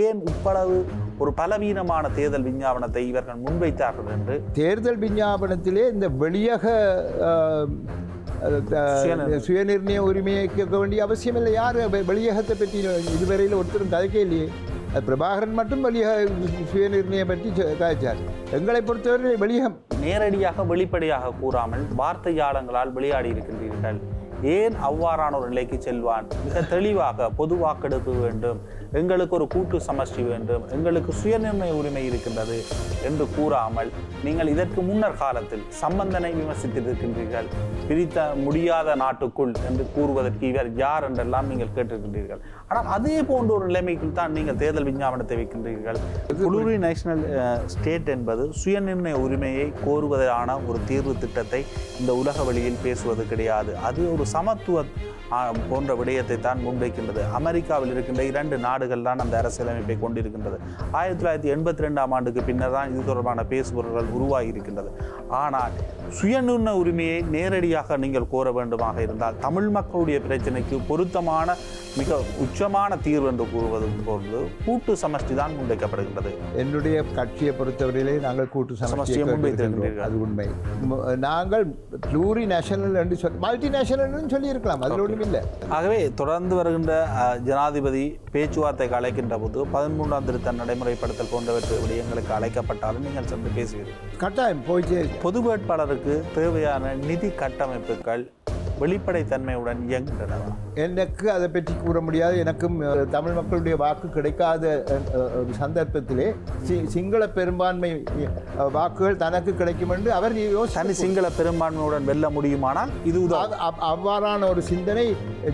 ஏன் இவ்வளவு ஒரு பலவீனமான தேர்தல் விஞ்ஞாபனத்தை இவர்கள் முன்வைத்தார்கள் என்று தேர்தல் விஞ்ஞாபனத்திலே இந்த வெளியக சுயநிர்ணய உரிமையை கேட்க வேண்டிய அவசியம் இல்லை யார் வெளியகத்தை பற்றி இதுவரையில் ஒருத்தரும் கதைக்கே இல்லையே அது பிரபாகரன் மட்டும் வெளியக சுயநிர்ணயம் பற்றி கதைச்சார் எங்களை பொறுத்தவரை வெளியகம் நேரடியாக வெளிப்படையாக கூறாமல் வார்த்தை ஜாலங்களால் விளையாடி இருக்கின்றீர்கள் ஏன் அவ்வாறான ஒரு நிலைக்கு செல்வான் மிக தெளிவாக பொது வாக்கெடுப்பு வேண்டும் எங்களுக்கு ஒரு கூட்டு சமஷ்டி வேண்டும் எங்களுக்கு சுயநிர்ணய உரிமை இருக்கின்றது என்று கூறாமல் நீங்கள் இதற்கு முன்னர் காலத்தில் சம்பந்தனை விமர்சித்திருக்கின்றீர்கள் பிரித்த முடியாத நாட்டுக்குள் என்று கூறுவதற்கு இவர் யார் என்றெல்லாம் நீங்கள் கேட்டிருக்கின்றீர்கள் ஆனால் அதே போன்ற ஒரு நிலைமைக்கு தான் நீங்கள் தேர்தல் விஞ்ஞாபனத்தை வைக்கின்றீர்கள் குளூரி நேஷனல் ஸ்டேட் என்பது சுயநிர்ணய உரிமையை கோருவதான ஒரு தீர்வு திட்டத்தை இந்த உலக வழியில் பேசுவது கிடையாது அது ஒரு சமத்துவ போன்ற விடயத்தை தான் முன்வைக்கின்றது அமெரிக்காவில் இருக்கின்ற இரண்டு நாடுகள் தான் அந்த அரசியலமைப்பை கொண்டிருக்கின்றது ஆயிரத்தி தொள்ளாயிரத்தி எண்பத்தி ரெண்டாம் ஆண்டுக்கு பின்னர் தான் இது தொடர்பான பேசுபொருள்கள் உருவாகி இருக்கின்றது ஆனால் சுயநுண்ண உரிமையை நேரடியாக நீங்கள் கோர வேண்டுமாக இருந்தால் தமிழ் மக்களுடைய பிரச்சனைக்கு பொருத்தமான மிக உச்ச உச்சமான தீர்வு என்று கூறுவது போன்று கூட்டு சமஷ்டி தான் முன்வைக்கப்படுகின்றது என்னுடைய கட்சியை பொறுத்தவரையிலே நாங்கள் கூட்டு சமஷ்டி முன்வைத்திருக்கிறோம் அது உண்மை நாங்கள் ப்ளூரி நேஷனல் என்று சொல் மல்டி சொல்லி சொல்லியிருக்கலாம் அதில் ஒன்றும் இல்லை ஆகவே தொடர்ந்து வருகின்ற ஜனாதிபதி பேச்சுவார்த்தை அழைக்கின்ற போது பதிமூன்றாம் திருத்த நடைமுறைப்படுத்தல் போன்றவற்றை விடயங்களுக்கு அழைக்கப்பட்டாலும் நீங்கள் சென்று பேசுவீர்கள் கட்டாயம் போய் பொது வேட்பாளருக்கு தேவையான நிதி கட்டமைப்புகள் வெளிப்படைத்தன்மையுடன் இயங்குகிறதா எனக்கு அதை பற்றி கூற முடியாது எனக்கும் தமிழ் மக்களுடைய வாக்கு கிடைக்காத சந்தர்ப்பத்திலே சிங்கள பெரும்பான்மை வாக்குகள் தனக்கு கிடைக்கும் என்று அவர் தனி சிங்கள பெரும்பான்மையுடன் வெல்ல முடியுமானால் இது அவ்வாறான ஒரு சிந்தனை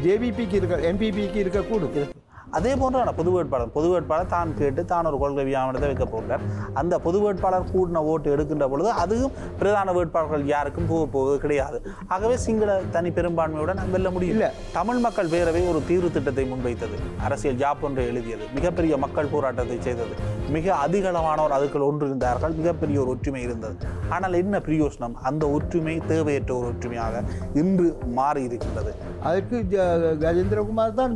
ஜேபிபிக்கு இருக்க எம்பிபிக்கு இருக்கக்கூடும் அதே போன்றான பொது வேட்பாளர் பொது வேட்பாளர் தான் கேட்டு தான் ஒரு கொள்கை வியாபாரத்தை வைக்க போகிறார் அந்த பொது வேட்பாளர் கூடின ஓட்டு எடுக்கின்ற பொழுது அதுவும் பிரதான வேட்பாளர்கள் யாருக்கும் போக போவது கிடையாது ஆகவே சிங்கள தனி பெரும்பான்மையுடன் வெல்ல முடியல தமிழ் மக்கள் பேரவை ஒரு தீர்வு திட்டத்தை முன்வைத்தது அரசியல் ஜாப் ஒன்றை எழுதியது மிகப்பெரிய மக்கள் போராட்டத்தை செய்தது மிக அதிகளவானோர் அளவானோர் அதுக்குள் ஒன்றிருந்தார்கள் மிகப்பெரிய ஒரு ஒற்றுமை இருந்தது ஆனால் என்ன பிரயோசனம் அந்த ஒற்றுமை தேவையற்ற ஒரு ஒற்றுமையாக இன்று மாறி இருக்கின்றது அதற்கு கஜேந்திரகுமார் தான்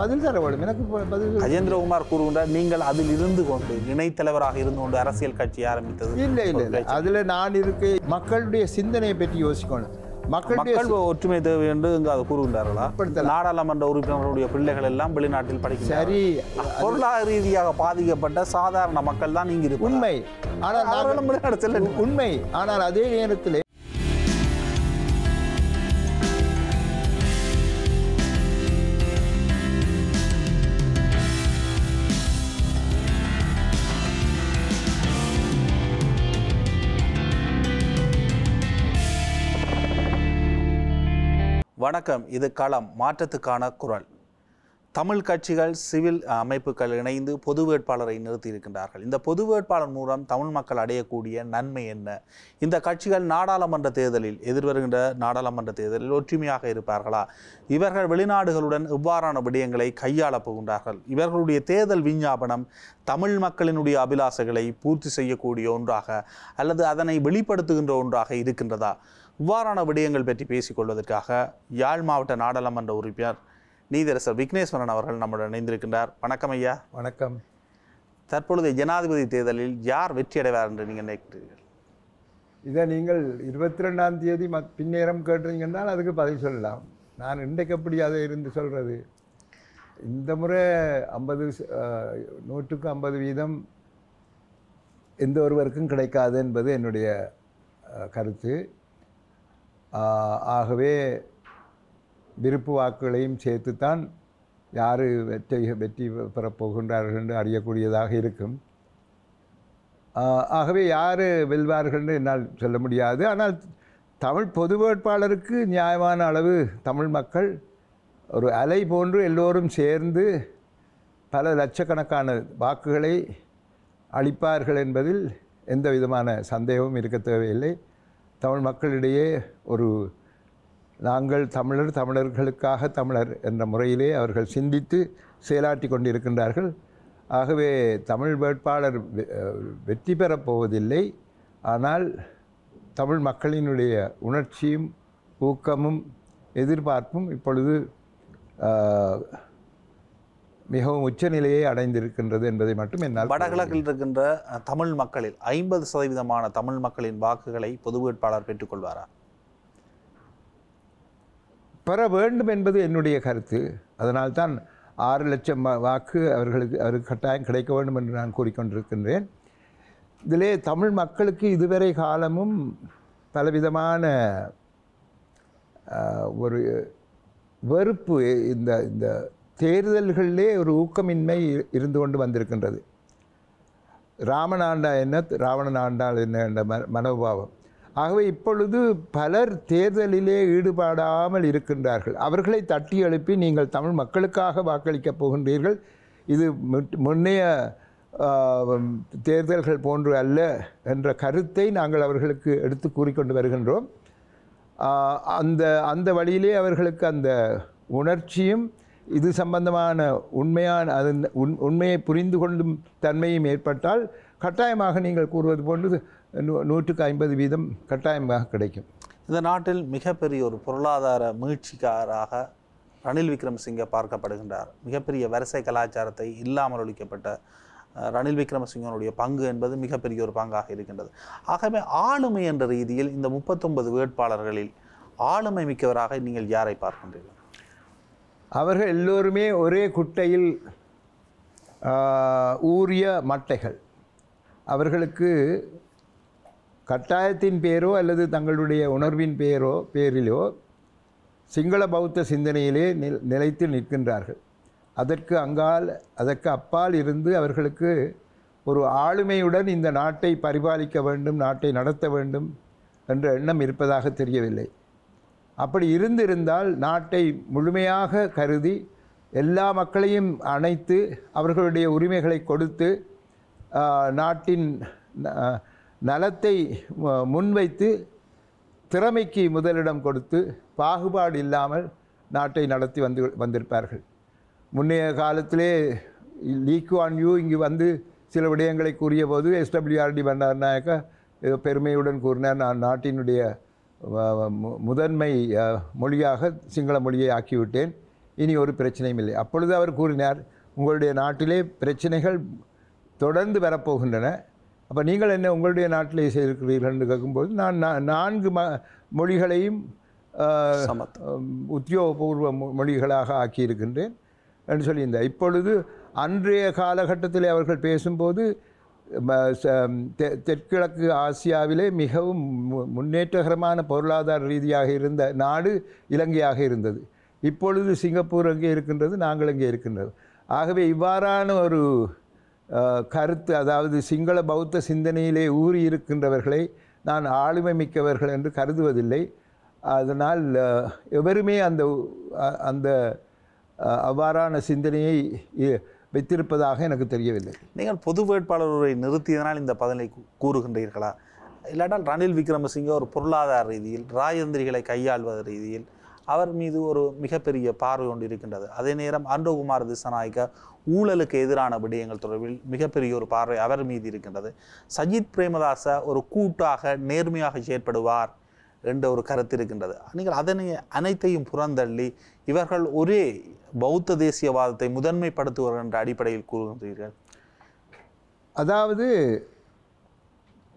பதில் தர வேண்டும் எனக்கு பதில் கஜேந்திரகுமார் கூறுகின்றார் நீங்கள் அதில் இருந்து கொண்டு இணைத்தலைவராக இருந்து கொண்டு அரசியல் கட்சி ஆரம்பித்தது இல்லை இல்லை அதில் நான் இருக்க மக்களுடைய சிந்தனையை பற்றி யோசிக்கணும் மக்கள் ஒற்றுமை தேவை என்று இங்கு அதை கூறுகின்றார்களா நாடாளுமன்ற உறுப்பினர்களுடைய பிள்ளைகள் எல்லாம் வெளிநாட்டில் படிக்க சரி பொருளாதார ரீதியாக பாதிக்கப்பட்ட சாதாரண மக்கள் தான் இங்கு உண்மை ஆனால் உண்மை ஆனால் அதே நேரத்தில் வணக்கம் இது களம் மாற்றத்துக்கான குரல் தமிழ் கட்சிகள் சிவில் அமைப்புகள் இணைந்து பொது வேட்பாளரை நிறுத்தியிருக்கின்றார்கள் இந்த பொது வேட்பாளர் மூலம் தமிழ் மக்கள் அடையக்கூடிய நன்மை என்ன இந்த கட்சிகள் நாடாளுமன்ற தேர்தலில் எதிர்வருகின்ற நாடாளுமன்ற தேர்தலில் ஒற்றுமையாக இருப்பார்களா இவர்கள் வெளிநாடுகளுடன் இவ்வாறான விடயங்களை கையாளப் போகின்றார்கள் இவர்களுடைய தேர்தல் விஞ்ஞாபனம் தமிழ் மக்களினுடைய அபிலாசைகளை பூர்த்தி செய்யக்கூடிய ஒன்றாக அல்லது அதனை வெளிப்படுத்துகின்ற ஒன்றாக இருக்கின்றதா இவ்வாறான விடயங்கள் பற்றி பேசிக்கொள்வதற்காக யாழ் மாவட்ட நாடாளுமன்ற உறுப்பினர் நீதரசர் விக்னேஸ்வரன் அவர்கள் நம்முடன் இணைந்திருக்கின்றார் வணக்கம் ஐயா வணக்கம் தற்பொழுது ஜனாதிபதி தேர்தலில் யார் வெற்றி அடைவார் என்று நீங்கள் நினைக்கிறீர்கள் இதை நீங்கள் இருபத்தி ரெண்டாம் தேதி மத் பின்னேரம் கேட்டிருங்கன்னா அதுக்கு பதில் சொல்லலாம் நான் இன்றைக்கு எப்படி அதை இருந்து சொல்கிறது இந்த முறை ஐம்பது நூற்றுக்கு ஐம்பது வீதம் எந்த ஒருவருக்கும் கிடைக்காது என்பது என்னுடைய கருத்து ஆகவே விருப்பு வாக்குகளையும் சேர்த்துத்தான் யார் வெற்றி வெற்றி பெறப்போகின்றார்கள் என்று அறியக்கூடியதாக இருக்கும் ஆகவே யார் வெல்வார்கள் என்று என்னால் சொல்ல முடியாது ஆனால் தமிழ் பொது வேட்பாளருக்கு நியாயமான அளவு தமிழ் மக்கள் ஒரு அலை போன்று எல்லோரும் சேர்ந்து பல லட்சக்கணக்கான வாக்குகளை அளிப்பார்கள் என்பதில் எந்த விதமான சந்தேகமும் இருக்க தேவையில்லை தமிழ் மக்களிடையே ஒரு நாங்கள் தமிழர் தமிழர்களுக்காக தமிழர் என்ற முறையிலே அவர்கள் சிந்தித்து செயலாற்றி கொண்டிருக்கின்றார்கள் ஆகவே தமிழ் வேட்பாளர் வெற்றி பெறப்போவதில்லை ஆனால் தமிழ் மக்களினுடைய உணர்ச்சியும் ஊக்கமும் எதிர்பார்ப்பும் இப்பொழுது மிகவும் உச்சநிலையை அடைந்திருக்கின்றது என்பதை மட்டும் என்னால் வடகிழக்கில் இருக்கின்ற தமிழ் மக்களில் ஐம்பது சதவீதமான தமிழ் மக்களின் வாக்குகளை பொது வேட்பாளர் பெற்றுக்கொள்வாரா பெற வேண்டும் என்பது என்னுடைய கருத்து அதனால்தான் ஆறு லட்சம் வாக்கு அவர்களுக்கு அவருக்கு கட்டாயம் கிடைக்க வேண்டும் என்று நான் கூறிக்கொண்டிருக்கின்றேன் இதிலே தமிழ் மக்களுக்கு இதுவரை காலமும் பலவிதமான ஒரு வெறுப்பு இந்த இந்த தேர்தல்களிலே ஒரு ஊக்கமின்மை இருந்து கொண்டு வந்திருக்கின்றது ராமன் ஆண்டா என்ன ராவணன் ஆண்டால் என்ன என்ற ம மனோபாவம் ஆகவே இப்பொழுது பலர் தேர்தலிலே ஈடுபடாமல் இருக்கின்றார்கள் அவர்களை தட்டி எழுப்பி நீங்கள் தமிழ் மக்களுக்காக வாக்களிக்கப் போகின்றீர்கள் இது முன்னைய தேர்தல்கள் போன்று அல்ல என்ற கருத்தை நாங்கள் அவர்களுக்கு எடுத்து கூறிக்கொண்டு வருகின்றோம் அந்த அந்த வழியிலே அவர்களுக்கு அந்த உணர்ச்சியும் இது சம்பந்தமான உண்மையான அது உண் உண்மையை புரிந்து கொள்ளும் தன்மையும் ஏற்பட்டால் கட்டாயமாக நீங்கள் கூறுவது போன்றது நூற்றுக்கு ஐம்பது வீதம் கட்டாயமாக கிடைக்கும் இந்த நாட்டில் மிகப்பெரிய ஒரு பொருளாதார மீழ்ச்சிக்காராக ரணில் விக்ரமசிங்க பார்க்கப்படுகின்றார் மிகப்பெரிய வரிசை கலாச்சாரத்தை இல்லாமல் ஒழிக்கப்பட்ட ரணில் விக்ரமசிங்கனுடைய பங்கு என்பது மிகப்பெரிய ஒரு பங்காக இருக்கின்றது ஆகவே ஆளுமை என்ற ரீதியில் இந்த முப்பத்தொன்பது வேட்பாளர்களில் ஆளுமை மிக்கவராக நீங்கள் யாரை பார்க்கின்றீர்கள் அவர்கள் எல்லோருமே ஒரே குட்டையில் ஊறிய மட்டைகள் அவர்களுக்கு கட்டாயத்தின் பேரோ அல்லது தங்களுடைய உணர்வின் பேரோ பேரிலோ சிங்கள பௌத்த சிந்தனையிலே நிலைத்து நிற்கின்றார்கள் அதற்கு அங்கால் அதற்கு அப்பால் இருந்து அவர்களுக்கு ஒரு ஆளுமையுடன் இந்த நாட்டை பரிபாலிக்க வேண்டும் நாட்டை நடத்த வேண்டும் என்ற எண்ணம் இருப்பதாக தெரியவில்லை அப்படி இருந்திருந்தால் நாட்டை முழுமையாக கருதி எல்லா மக்களையும் அணைத்து அவர்களுடைய உரிமைகளை கொடுத்து நாட்டின் நலத்தை முன்வைத்து திறமைக்கு முதலிடம் கொடுத்து பாகுபாடு இல்லாமல் நாட்டை நடத்தி வந்து வந்திருப்பார்கள் முன்னைய காலத்திலே ஆன் யூ இங்கு வந்து சில விடயங்களை கூறிய போது எஸ்டபிள்யூஆர்டி பண்டார் நாயக்கா பெருமையுடன் கூறினார் நான் நாட்டினுடைய முதன்மை மொழியாக சிங்கள மொழியை ஆக்கிவிட்டேன் இனி ஒரு பிரச்சனையும் இல்லை அப்பொழுது அவர் கூறினார் உங்களுடைய நாட்டிலே பிரச்சனைகள் தொடர்ந்து வரப்போகின்றன அப்போ நீங்கள் என்ன உங்களுடைய நாட்டிலே செய்திருக்கிறீர்கள் என்று கேட்கும்போது நான் நான்கு ம மொழிகளையும் உத்தியோகபூர்வ மொழிகளாக ஆக்கியிருக்கின்றேன் என்று சொல்லியிருந்தேன் இப்பொழுது அன்றைய காலகட்டத்தில் அவர்கள் பேசும்போது தெற்கிழக்கு ஆசியாவிலே மிகவும் முன்னேற்றகரமான பொருளாதார ரீதியாக இருந்த நாடு இலங்கையாக இருந்தது இப்பொழுது சிங்கப்பூர் அங்கே இருக்கின்றது நாங்கள் அங்கே இருக்கின்றது ஆகவே இவ்வாறான ஒரு கருத்து அதாவது சிங்கள பௌத்த சிந்தனையிலே ஊறி இருக்கின்றவர்களை நான் ஆளுமை மிக்கவர்கள் என்று கருதுவதில்லை அதனால் எவருமே அந்த அந்த அவ்வாறான சிந்தனையை வைத்திருப்பதாக எனக்கு தெரியவில்லை நீங்கள் பொது வேட்பாளர்களை நிறுத்தியதனால் இந்த பதனை கூறுகின்றீர்களா இல்லாட்டால் ரணில் விக்ரமசிங்கே ஒரு பொருளாதார ரீதியில் ராஜந்திரிகளை கையாள்வது ரீதியில் அவர் மீது ஒரு மிகப்பெரிய பார்வை ஒன்று இருக்கின்றது அதே நேரம் அன்றகுமார் திசநாயக்க ஊழலுக்கு எதிரான விடயங்கள் தொடர்பில் மிகப்பெரிய ஒரு பார்வை அவர் மீது இருக்கின்றது சஜித் பிரேமதாச ஒரு கூட்டாக நேர்மையாக செயற்படுவார் என்ற ஒரு கருத்து இருக்கின்றது நீங்கள் அதனை அனைத்தையும் புறந்தள்ளி இவர்கள் ஒரே பௌத்த தேசியவாதத்தை முதன்மைப்படுத்துவர் என்ற அடிப்படையில் கூறுகின்றீர்கள் அதாவது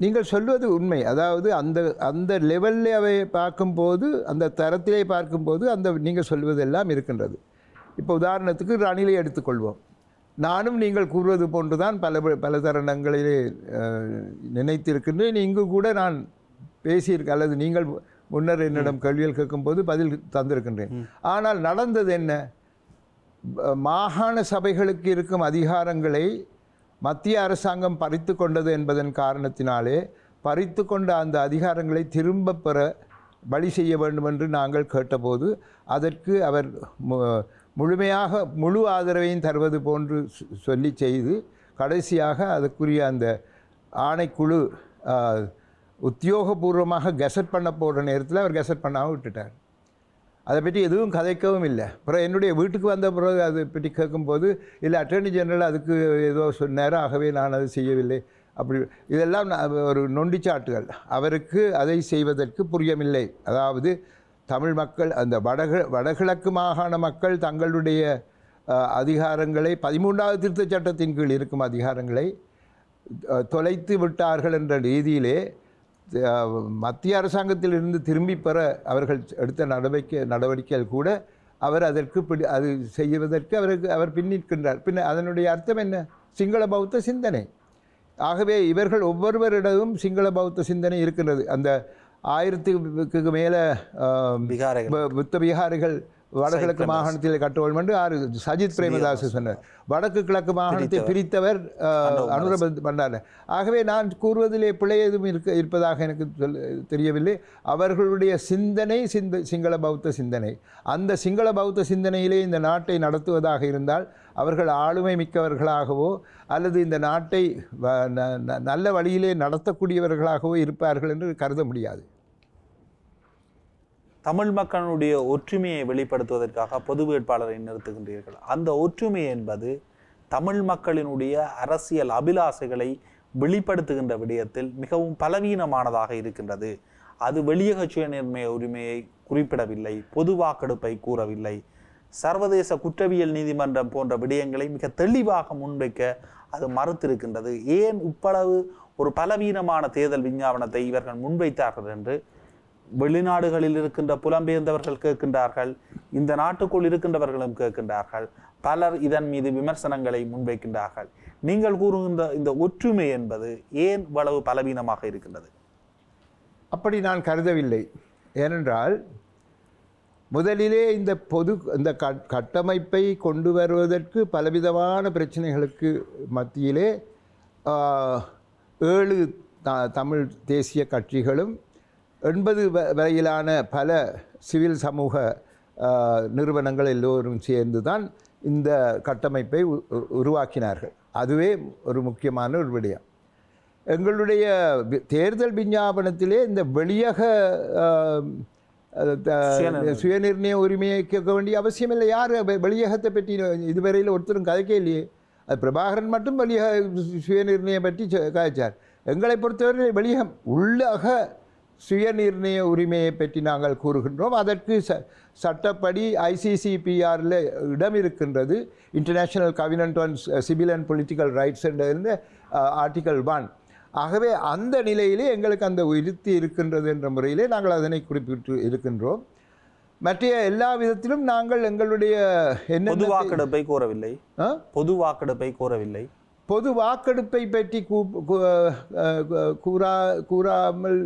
நீங்கள் சொல்வது உண்மை அதாவது அந்த அந்த லெவலில் அவை பார்க்கும்போது அந்த தரத்திலே பார்க்கும்போது அந்த நீங்கள் சொல்வதெல்லாம் இருக்கின்றது இப்போ உதாரணத்துக்கு ரணிலை எடுத்துக்கொள்வோம் நானும் நீங்கள் கூறுவது போன்று தான் பல பல தருணங்களிலே நினைத்திருக்கின்றேன் இங்கு கூட நான் பேசியிருக்க அல்லது நீங்கள் முன்னர் என்னிடம் கேள்விகள் கேட்கும்போது பதில் தந்திருக்கின்றேன் ஆனால் நடந்தது என்ன மாகாண சபைகளுக்கு இருக்கும் அதிகாரங்களை மத்திய அரசாங்கம் பறித்து கொண்டது என்பதன் காரணத்தினாலே பறித்து கொண்ட அந்த அதிகாரங்களை திரும்ப பெற வழி செய்ய வேண்டும் என்று நாங்கள் கேட்டபோது அதற்கு அவர் முழுமையாக முழு ஆதரவையும் தருவது போன்று சொல்லி செய்து கடைசியாக அதற்குரிய அந்த ஆணைக்குழு உத்தியோகபூர்வமாக கெசட் பண்ண போகிற நேரத்தில் அவர் கெசட் பண்ணாமல் விட்டுட்டார் அதை பற்றி எதுவும் கதைக்கவும் இல்லை அப்புறம் என்னுடைய வீட்டுக்கு வந்த பிறகு அதை பற்றி கேட்கும்போது இல்லை அட்டர்னி ஜெனரல் அதுக்கு ஏதோ நேரம் ஆகவே நான் அது செய்யவில்லை அப்படி இதெல்லாம் ஒரு நொண்டிச்சாட்டுகள் அவருக்கு அதை செய்வதற்கு புரியமில்லை அதாவது தமிழ் மக்கள் அந்த வடக வடகிழக்கு மாகாண மக்கள் தங்களுடைய அதிகாரங்களை பதிமூன்றாவது திருத்த சட்டத்தின் கீழ் இருக்கும் அதிகாரங்களை தொலைத்து விட்டார்கள் என்ற ரீதியிலே மத்திய அரசாங்கத்திலிருந்து திரும்பி பெற அவர்கள் எடுத்த நடவடிக்கை நடவடிக்கைகள் கூட அவர் அதற்கு பிடி அது செய்வதற்கு அவருக்கு அவர் பின்னிற்கின்றார் பின்ன அதனுடைய அர்த்தம் என்ன சிங்கள பௌத்த சிந்தனை ஆகவே இவர்கள் ஒவ்வொருவரிடமும் சிங்கள பௌத்த சிந்தனை இருக்கின்றது அந்த ஆயிரத்துக்கு மேலே புத்த விகாரிகள் வடகிழக்கு மாகாணத்தில் கட்டுவோம் என்று ஆறு சஜித் பிரேமதாஸ் சொன்னார் வடக்கு கிழக்கு மாகாணத்தை பிரித்தவர் அனுரபந்த் பண்டார் ஆகவே நான் கூறுவதிலே பிழை எதுவும் இருக்க இருப்பதாக எனக்கு தெரியவில்லை அவர்களுடைய சிந்தனை சிந்த சிங்கள பௌத்த சிந்தனை அந்த சிங்கள பௌத்த சிந்தனையிலே இந்த நாட்டை நடத்துவதாக இருந்தால் அவர்கள் ஆளுமை மிக்கவர்களாகவோ அல்லது இந்த நாட்டை நல்ல வழியிலே நடத்தக்கூடியவர்களாகவோ இருப்பார்கள் என்று கருத முடியாது தமிழ் மக்களுடைய ஒற்றுமையை வெளிப்படுத்துவதற்காக பொது வேட்பாளரை நிறுத்துகின்றீர்கள் அந்த ஒற்றுமை என்பது தமிழ் மக்களினுடைய அரசியல் அபிலாசைகளை வெளிப்படுத்துகின்ற விடயத்தில் மிகவும் பலவீனமானதாக இருக்கின்றது அது வெளியக சுயநிர்மைய உரிமையை குறிப்பிடவில்லை பொது வாக்கெடுப்பை கூறவில்லை சர்வதேச குற்றவியல் நீதிமன்றம் போன்ற விடயங்களை மிக தெளிவாக முன்வைக்க அது மறுத்திருக்கின்றது ஏன் இப்பளவு ஒரு பலவீனமான தேர்தல் விஞ்ஞாபனத்தை இவர்கள் முன்வைத்தார்கள் என்று வெளிநாடுகளில் இருக்கின்ற புலம்பெயர்ந்தவர்கள் கேட்கின்றார்கள் இந்த நாட்டுக்குள் இருக்கின்றவர்களும் கேட்கின்றார்கள் பலர் இதன் மீது விமர்சனங்களை முன்வைக்கின்றார்கள் நீங்கள் கூறுகின்ற இந்த ஒற்றுமை என்பது ஏன் இவ்வளவு பலவீனமாக இருக்கின்றது அப்படி நான் கருதவில்லை ஏனென்றால் முதலிலே இந்த பொது இந்த கட்டமைப்பை கொண்டு வருவதற்கு பலவிதமான பிரச்சனைகளுக்கு மத்தியிலே ஏழு தமிழ் தேசிய கட்சிகளும் எண்பது வரையிலான பல சிவில் சமூக நிறுவனங்கள் எல்லோரும் சேர்ந்து தான் இந்த கட்டமைப்பை உருவாக்கினார்கள் அதுவே ஒரு முக்கியமான ஒரு விடயம் எங்களுடைய தேர்தல் விஞ்ஞாபனத்திலே இந்த வெளியக சுயநிர்ணய உரிமையை கேட்க வேண்டிய அவசியம் இல்லை யார் வெளியகத்தை பற்றி இதுவரையில் ஒருத்தரும் கதைக்கே இல்லையே அது பிரபாகரன் மட்டும் வெளியக சுயநிர்ணயம் பற்றி கதைச்சார் எங்களை பொறுத்தவரை வெளியகம் உள்ளக சுயநிர்ணய உரிமையை பற்றி நாங்கள் கூறுகின்றோம் அதற்கு ச சட்டப்படி ஐசிசிபிஆரில் இடம் இருக்கின்றது international covenant on civil and political rights என்ற ஆர்டிக்கல் ஒன் ஆகவே அந்த நிலையிலே எங்களுக்கு அந்த இருத்தி இருக்கின்றது என்ற முறையிலே நாங்கள் அதனை குறிப்பிட்டு இருக்கின்றோம் மற்ற எல்லா விதத்திலும் நாங்கள் எங்களுடைய என்ன பொது வாக்கெடுப்பை கோரவில்லை பொது வாக்கெடுப்பை கோரவில்லை பொது வாக்கெடுப்பை பற்றி கூ கூறா கூறாமல்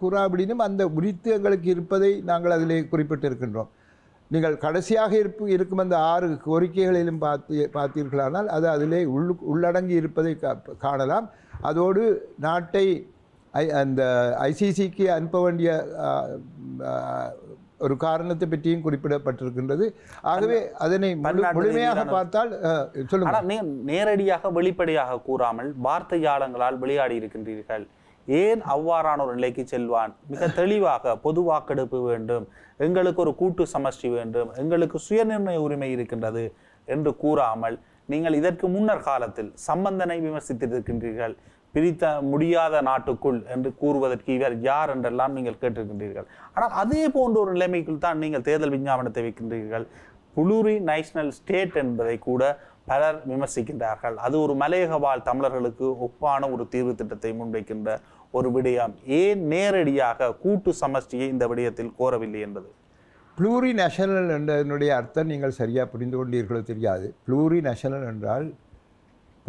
குராபிடினும் அந்த உரித்து எங்களுக்கு இருப்பதை நாங்கள் அதிலே குறிப்பிட்டிருக்கின்றோம் நீங்கள் கடைசியாக இருப்பு இருக்கும் அந்த ஆறு கோரிக்கைகளிலும் பார்த்து பார்த்தீர்களானால் அது அதிலே உள் உள்ளடங்கி இருப்பதை காணலாம் அதோடு நாட்டை அந்த ஐசிசிக்கு அனுப்ப வேண்டிய ஒரு காரணத்தை பற்றியும் குறிப்பிடப்பட்டிருக்கின்றது ஆகவே அதனை முழுமையாக பார்த்தால் சொல்லுங்கள் நேரடியாக வெளிப்படையாக கூறாமல் வார்த்தையாளங்களால் விளையாடி இருக்கின்றீர்கள் ஏன் அவ்வாறான ஒரு நிலைக்கு செல்வான் மிக தெளிவாக பொது வாக்கெடுப்பு வேண்டும் எங்களுக்கு ஒரு கூட்டு சமஷ்டி வேண்டும் எங்களுக்கு சுயநிர்ணய உரிமை இருக்கின்றது என்று கூறாமல் நீங்கள் இதற்கு முன்னர் காலத்தில் சம்பந்தனை விமர்சித்திருக்கின்றீர்கள் பிரித்த முடியாத நாட்டுக்குள் என்று கூறுவதற்கு இவர் யார் என்றெல்லாம் நீங்கள் கேட்டிருக்கின்றீர்கள் ஆனால் அதே போன்ற ஒரு நிலைமைக்குள் தான் நீங்கள் தேர்தல் விஞ்ஞாபனத்தை வைக்கின்றீர்கள் புளூரி நேஷனல் ஸ்டேட் என்பதை கூட பலர் விமர்சிக்கின்றார்கள் அது ஒரு மலையக வாழ் தமிழர்களுக்கு ஒப்பான ஒரு தீர்வு திட்டத்தை முன்வைக்கின்ற ஒரு விடயம் ஏன் நேரடியாக கூட்டு சமஷ்டியை இந்த விடயத்தில் கோரவில்லை என்பது ப்ளூரி நேஷனல் என்றதனுடைய அர்த்தம் நீங்கள் சரியாக புரிந்து கொண்டீர்களோ தெரியாது ப்ளூரி நேஷனல் என்றால்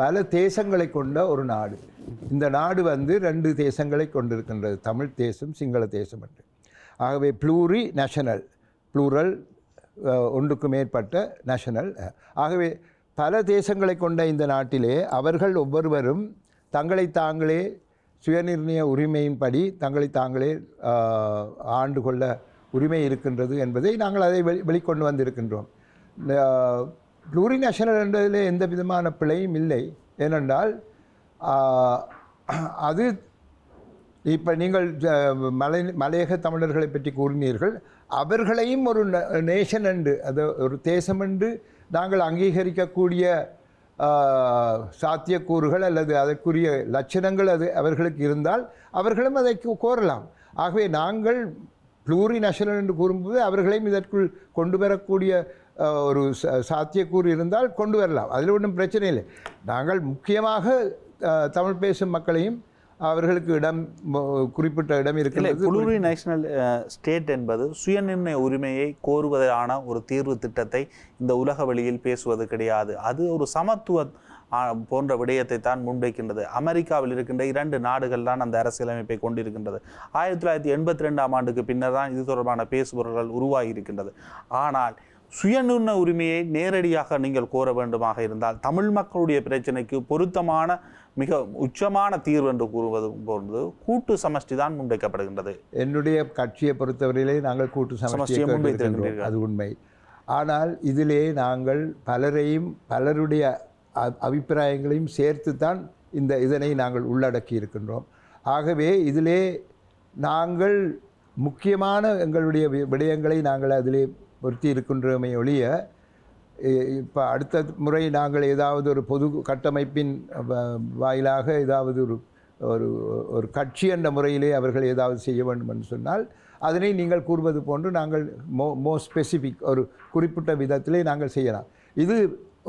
பல தேசங்களை கொண்ட ஒரு நாடு இந்த நாடு வந்து ரெண்டு தேசங்களை கொண்டிருக்கின்றது தமிழ் தேசம் சிங்கள தேசம் என்று ஆகவே ப்ளூரி நேஷனல் ப்ளூரல் ஒன்றுக்கு மேற்பட்ட நேஷனல் ஆகவே பல தேசங்களை கொண்ட இந்த நாட்டிலே அவர்கள் ஒவ்வொருவரும் தங்களை தாங்களே சுயநிர்ணய உரிமையின்படி தங்களை தாங்களே ஆண்டு கொள்ள உரிமை இருக்கின்றது என்பதை நாங்கள் அதை வெளி வெளிக்கொண்டு வந்திருக்கின்றோம் ப்ளூரி நேஷனல் என்றதில் எந்த விதமான பிழையும் இல்லை ஏனென்றால் அது இப்போ நீங்கள் மலை மலையக தமிழர்களை பற்றி கூறினீர்கள் அவர்களையும் ஒரு நேஷன் என்று அது ஒரு தேசம் என்று நாங்கள் அங்கீகரிக்கக்கூடிய சாத்தியக்கூறுகள் அல்லது அதற்குரிய லட்சணங்கள் அது அவர்களுக்கு இருந்தால் அவர்களும் அதை கோரலாம் ஆகவே நாங்கள் ப்ளூரி நேஷனல் என்று கூறும்போது அவர்களையும் இதற்குள் கொண்டு வரக்கூடிய ஒரு சாத்தியக்கூறு இருந்தால் கொண்டு வரலாம் அதில் ஒன்றும் பிரச்சனை இல்லை நாங்கள் முக்கியமாக தமிழ் பேசும் மக்களையும் அவர்களுக்கு இடம் குறிப்பிட்ட இடம் இருக்கிறது குளூரி நேஷனல் ஸ்டேட் என்பது சுயநிர்ணய உரிமையை கோருவதான ஒரு தீர்வு திட்டத்தை இந்த உலக வழியில் பேசுவது கிடையாது அது ஒரு சமத்துவ போன்ற விடயத்தை தான் முன்வைக்கின்றது அமெரிக்காவில் இருக்கின்ற இரண்டு நாடுகள் தான் அந்த அரசியலமைப்பை கொண்டிருக்கின்றது ஆயிரத்தி தொள்ளாயிரத்தி எண்பத்தி ரெண்டாம் ஆண்டுக்கு பின்னர் தான் இது தொடர்பான பேசுபவர்கள் உருவாகி இருக்கின்றது ஆனால் சுயநிர்ண உரிமையை நேரடியாக நீங்கள் கோர வேண்டுமாக இருந்தால் தமிழ் மக்களுடைய பிரச்சனைக்கு பொருத்தமான மிக உச்சமான தீர்வு என்று கூறுவது போன்றது கூட்டு சமஷ்டி தான் முன்வைக்கப்படுகின்றது என்னுடைய கட்சியை பொறுத்தவரையிலே நாங்கள் கூட்டு சமஷ்டியை முன்வைத்திருக்கிறோம் அது உண்மை ஆனால் இதிலே நாங்கள் பலரையும் பலருடைய அபிப்பிராயங்களையும் சேர்த்து தான் இந்த இதனை நாங்கள் உள்ளடக்கி இருக்கின்றோம் ஆகவே இதிலே நாங்கள் முக்கியமான எங்களுடைய விடயங்களை நாங்கள் அதிலே பொருத்தி இருக்கின்றோமே ஒழிய இப்போ அடுத்த முறை நாங்கள் ஏதாவது ஒரு பொது கட்டமைப்பின் வாயிலாக ஏதாவது ஒரு ஒரு ஒரு கட்சி என்ற முறையிலே அவர்கள் ஏதாவது செய்ய வேண்டும் என்று சொன்னால் அதனை நீங்கள் கூறுவது போன்று நாங்கள் மோ மோ ஸ்பெசிஃபிக் ஒரு குறிப்பிட்ட விதத்திலே நாங்கள் செய்யலாம் இது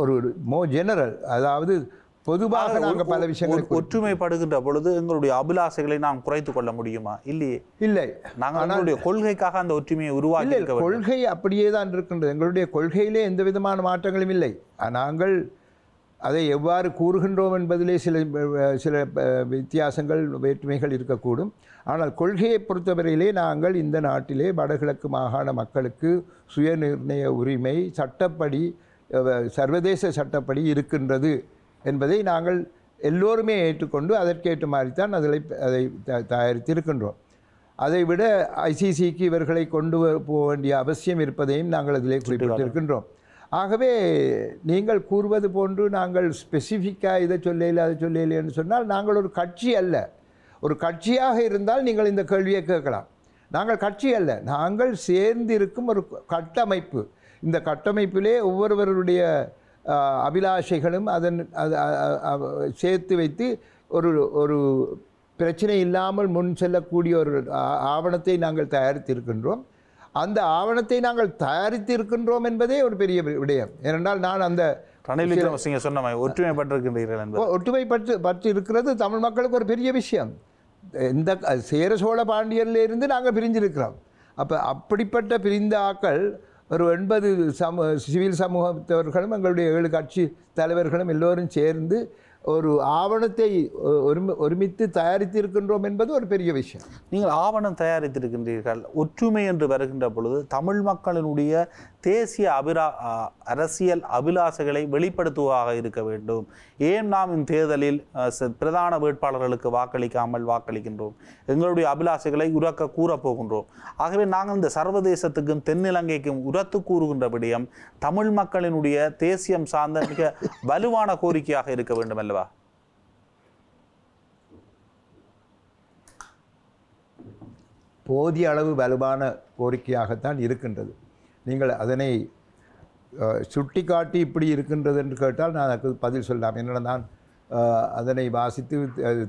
ஒரு மோ ஜெனரல் அதாவது பொதுவாக நாங்கள் பல விஷயங்கள் ஒற்றுமைப்படுகின்ற பொழுது எங்களுடைய அபிலாசைகளை நாம் குறைத்து கொள்ள முடியுமா இல்லையே இல்லை நாங்கள் எங்களுடைய கொள்கைக்காக அந்த ஒற்றுமையை உருவாக்கி கொள்கை அப்படியே தான் இருக்கின்றது எங்களுடைய கொள்கையிலே எந்த விதமான மாற்றங்களும் இல்லை நாங்கள் அதை எவ்வாறு கூறுகின்றோம் என்பதிலே சில சில வித்தியாசங்கள் வேற்றுமைகள் இருக்கக்கூடும் ஆனால் கொள்கையை பொறுத்தவரையிலே நாங்கள் இந்த நாட்டிலே வடகிழக்கு மாகாண மக்களுக்கு சுயநிர்ணய உரிமை சட்டப்படி சர்வதேச சட்டப்படி இருக்கின்றது என்பதை நாங்கள் எல்லோருமே ஏற்றுக்கொண்டு அதற்கேற்ற மாதிரி தான் அதில் அதை தயாரித்திருக்கின்றோம் அதை விட ஐசிசிக்கு இவர்களை கொண்டு போக வேண்டிய அவசியம் இருப்பதையும் நாங்கள் அதிலே குறிப்பிட்டிருக்கின்றோம் ஆகவே நீங்கள் கூறுவது போன்று நாங்கள் ஸ்பெசிஃபிக்காக இதை சொல்லையில் அதை சொல்லையில் என்று சொன்னால் நாங்கள் ஒரு கட்சி அல்ல ஒரு கட்சியாக இருந்தால் நீங்கள் இந்த கேள்வியை கேட்கலாம் நாங்கள் கட்சி அல்ல நாங்கள் சேர்ந்திருக்கும் ஒரு கட்டமைப்பு இந்த கட்டமைப்பிலே ஒவ்வொருவருடைய அபிலாஷைகளும் அதன் அது சேர்த்து வைத்து ஒரு ஒரு பிரச்சனை இல்லாமல் முன் செல்லக்கூடிய ஒரு ஆவணத்தை நாங்கள் தயாரித்திருக்கின்றோம் அந்த ஆவணத்தை நாங்கள் தயாரித்து இருக்கின்றோம் என்பதே ஒரு பெரிய விடயம் ஏனென்றால் நான் அந்த ரணில் விக்ரமசிங்க என்பது ஒற்றுமைப்பட்டு பற்றி இருக்கிறது தமிழ் மக்களுக்கு ஒரு பெரிய விஷயம் இந்த சேர சோழ பாண்டியர்லேருந்து நாங்கள் பிரிஞ்சிருக்கிறோம் அப்போ அப்படிப்பட்ட பிரிந்த ஆக்கள் ஒரு ஒன்பது சமூ சிவில் சமூகத்தவர்களும் எங்களுடைய ஏழு கட்சி தலைவர்களும் எல்லோரும் சேர்ந்து ஒரு ஆவணத்தை ஒருமி ஒருமித்து தயாரித்திருக்கின்றோம் என்பது ஒரு பெரிய விஷயம் நீங்கள் ஆவணம் தயாரித்திருக்கின்றீர்கள் ஒற்றுமை என்று வருகின்ற பொழுது தமிழ் மக்களினுடைய தேசிய அபிரா அரசியல் அபிலாசைகளை வெளிப்படுத்துவதாக இருக்க வேண்டும் ஏன் நாம் இந்த தேர்தலில் பிரதான வேட்பாளர்களுக்கு வாக்களிக்காமல் வாக்களிக்கின்றோம் எங்களுடைய அபிலாசைகளை உரக்க கூறப்போகின்றோம் ஆகவே நாங்கள் இந்த சர்வதேசத்துக்கும் தென்னிலங்கைக்கும் உரத்து கூறுகின்ற விடயம் தமிழ் மக்களினுடைய தேசியம் சார்ந்த மிக வலுவான கோரிக்கையாக இருக்க வேண்டும் அல்லவா போதிய அளவு வலுவான கோரிக்கையாகத்தான் இருக்கின்றது நீங்கள் அதனை சுட்டி காட்டி இப்படி இருக்கின்றது என்று கேட்டால் நான் அதுக்கு பதில் சொல்லலாம் என்னென்ன நான் அதனை வாசித்து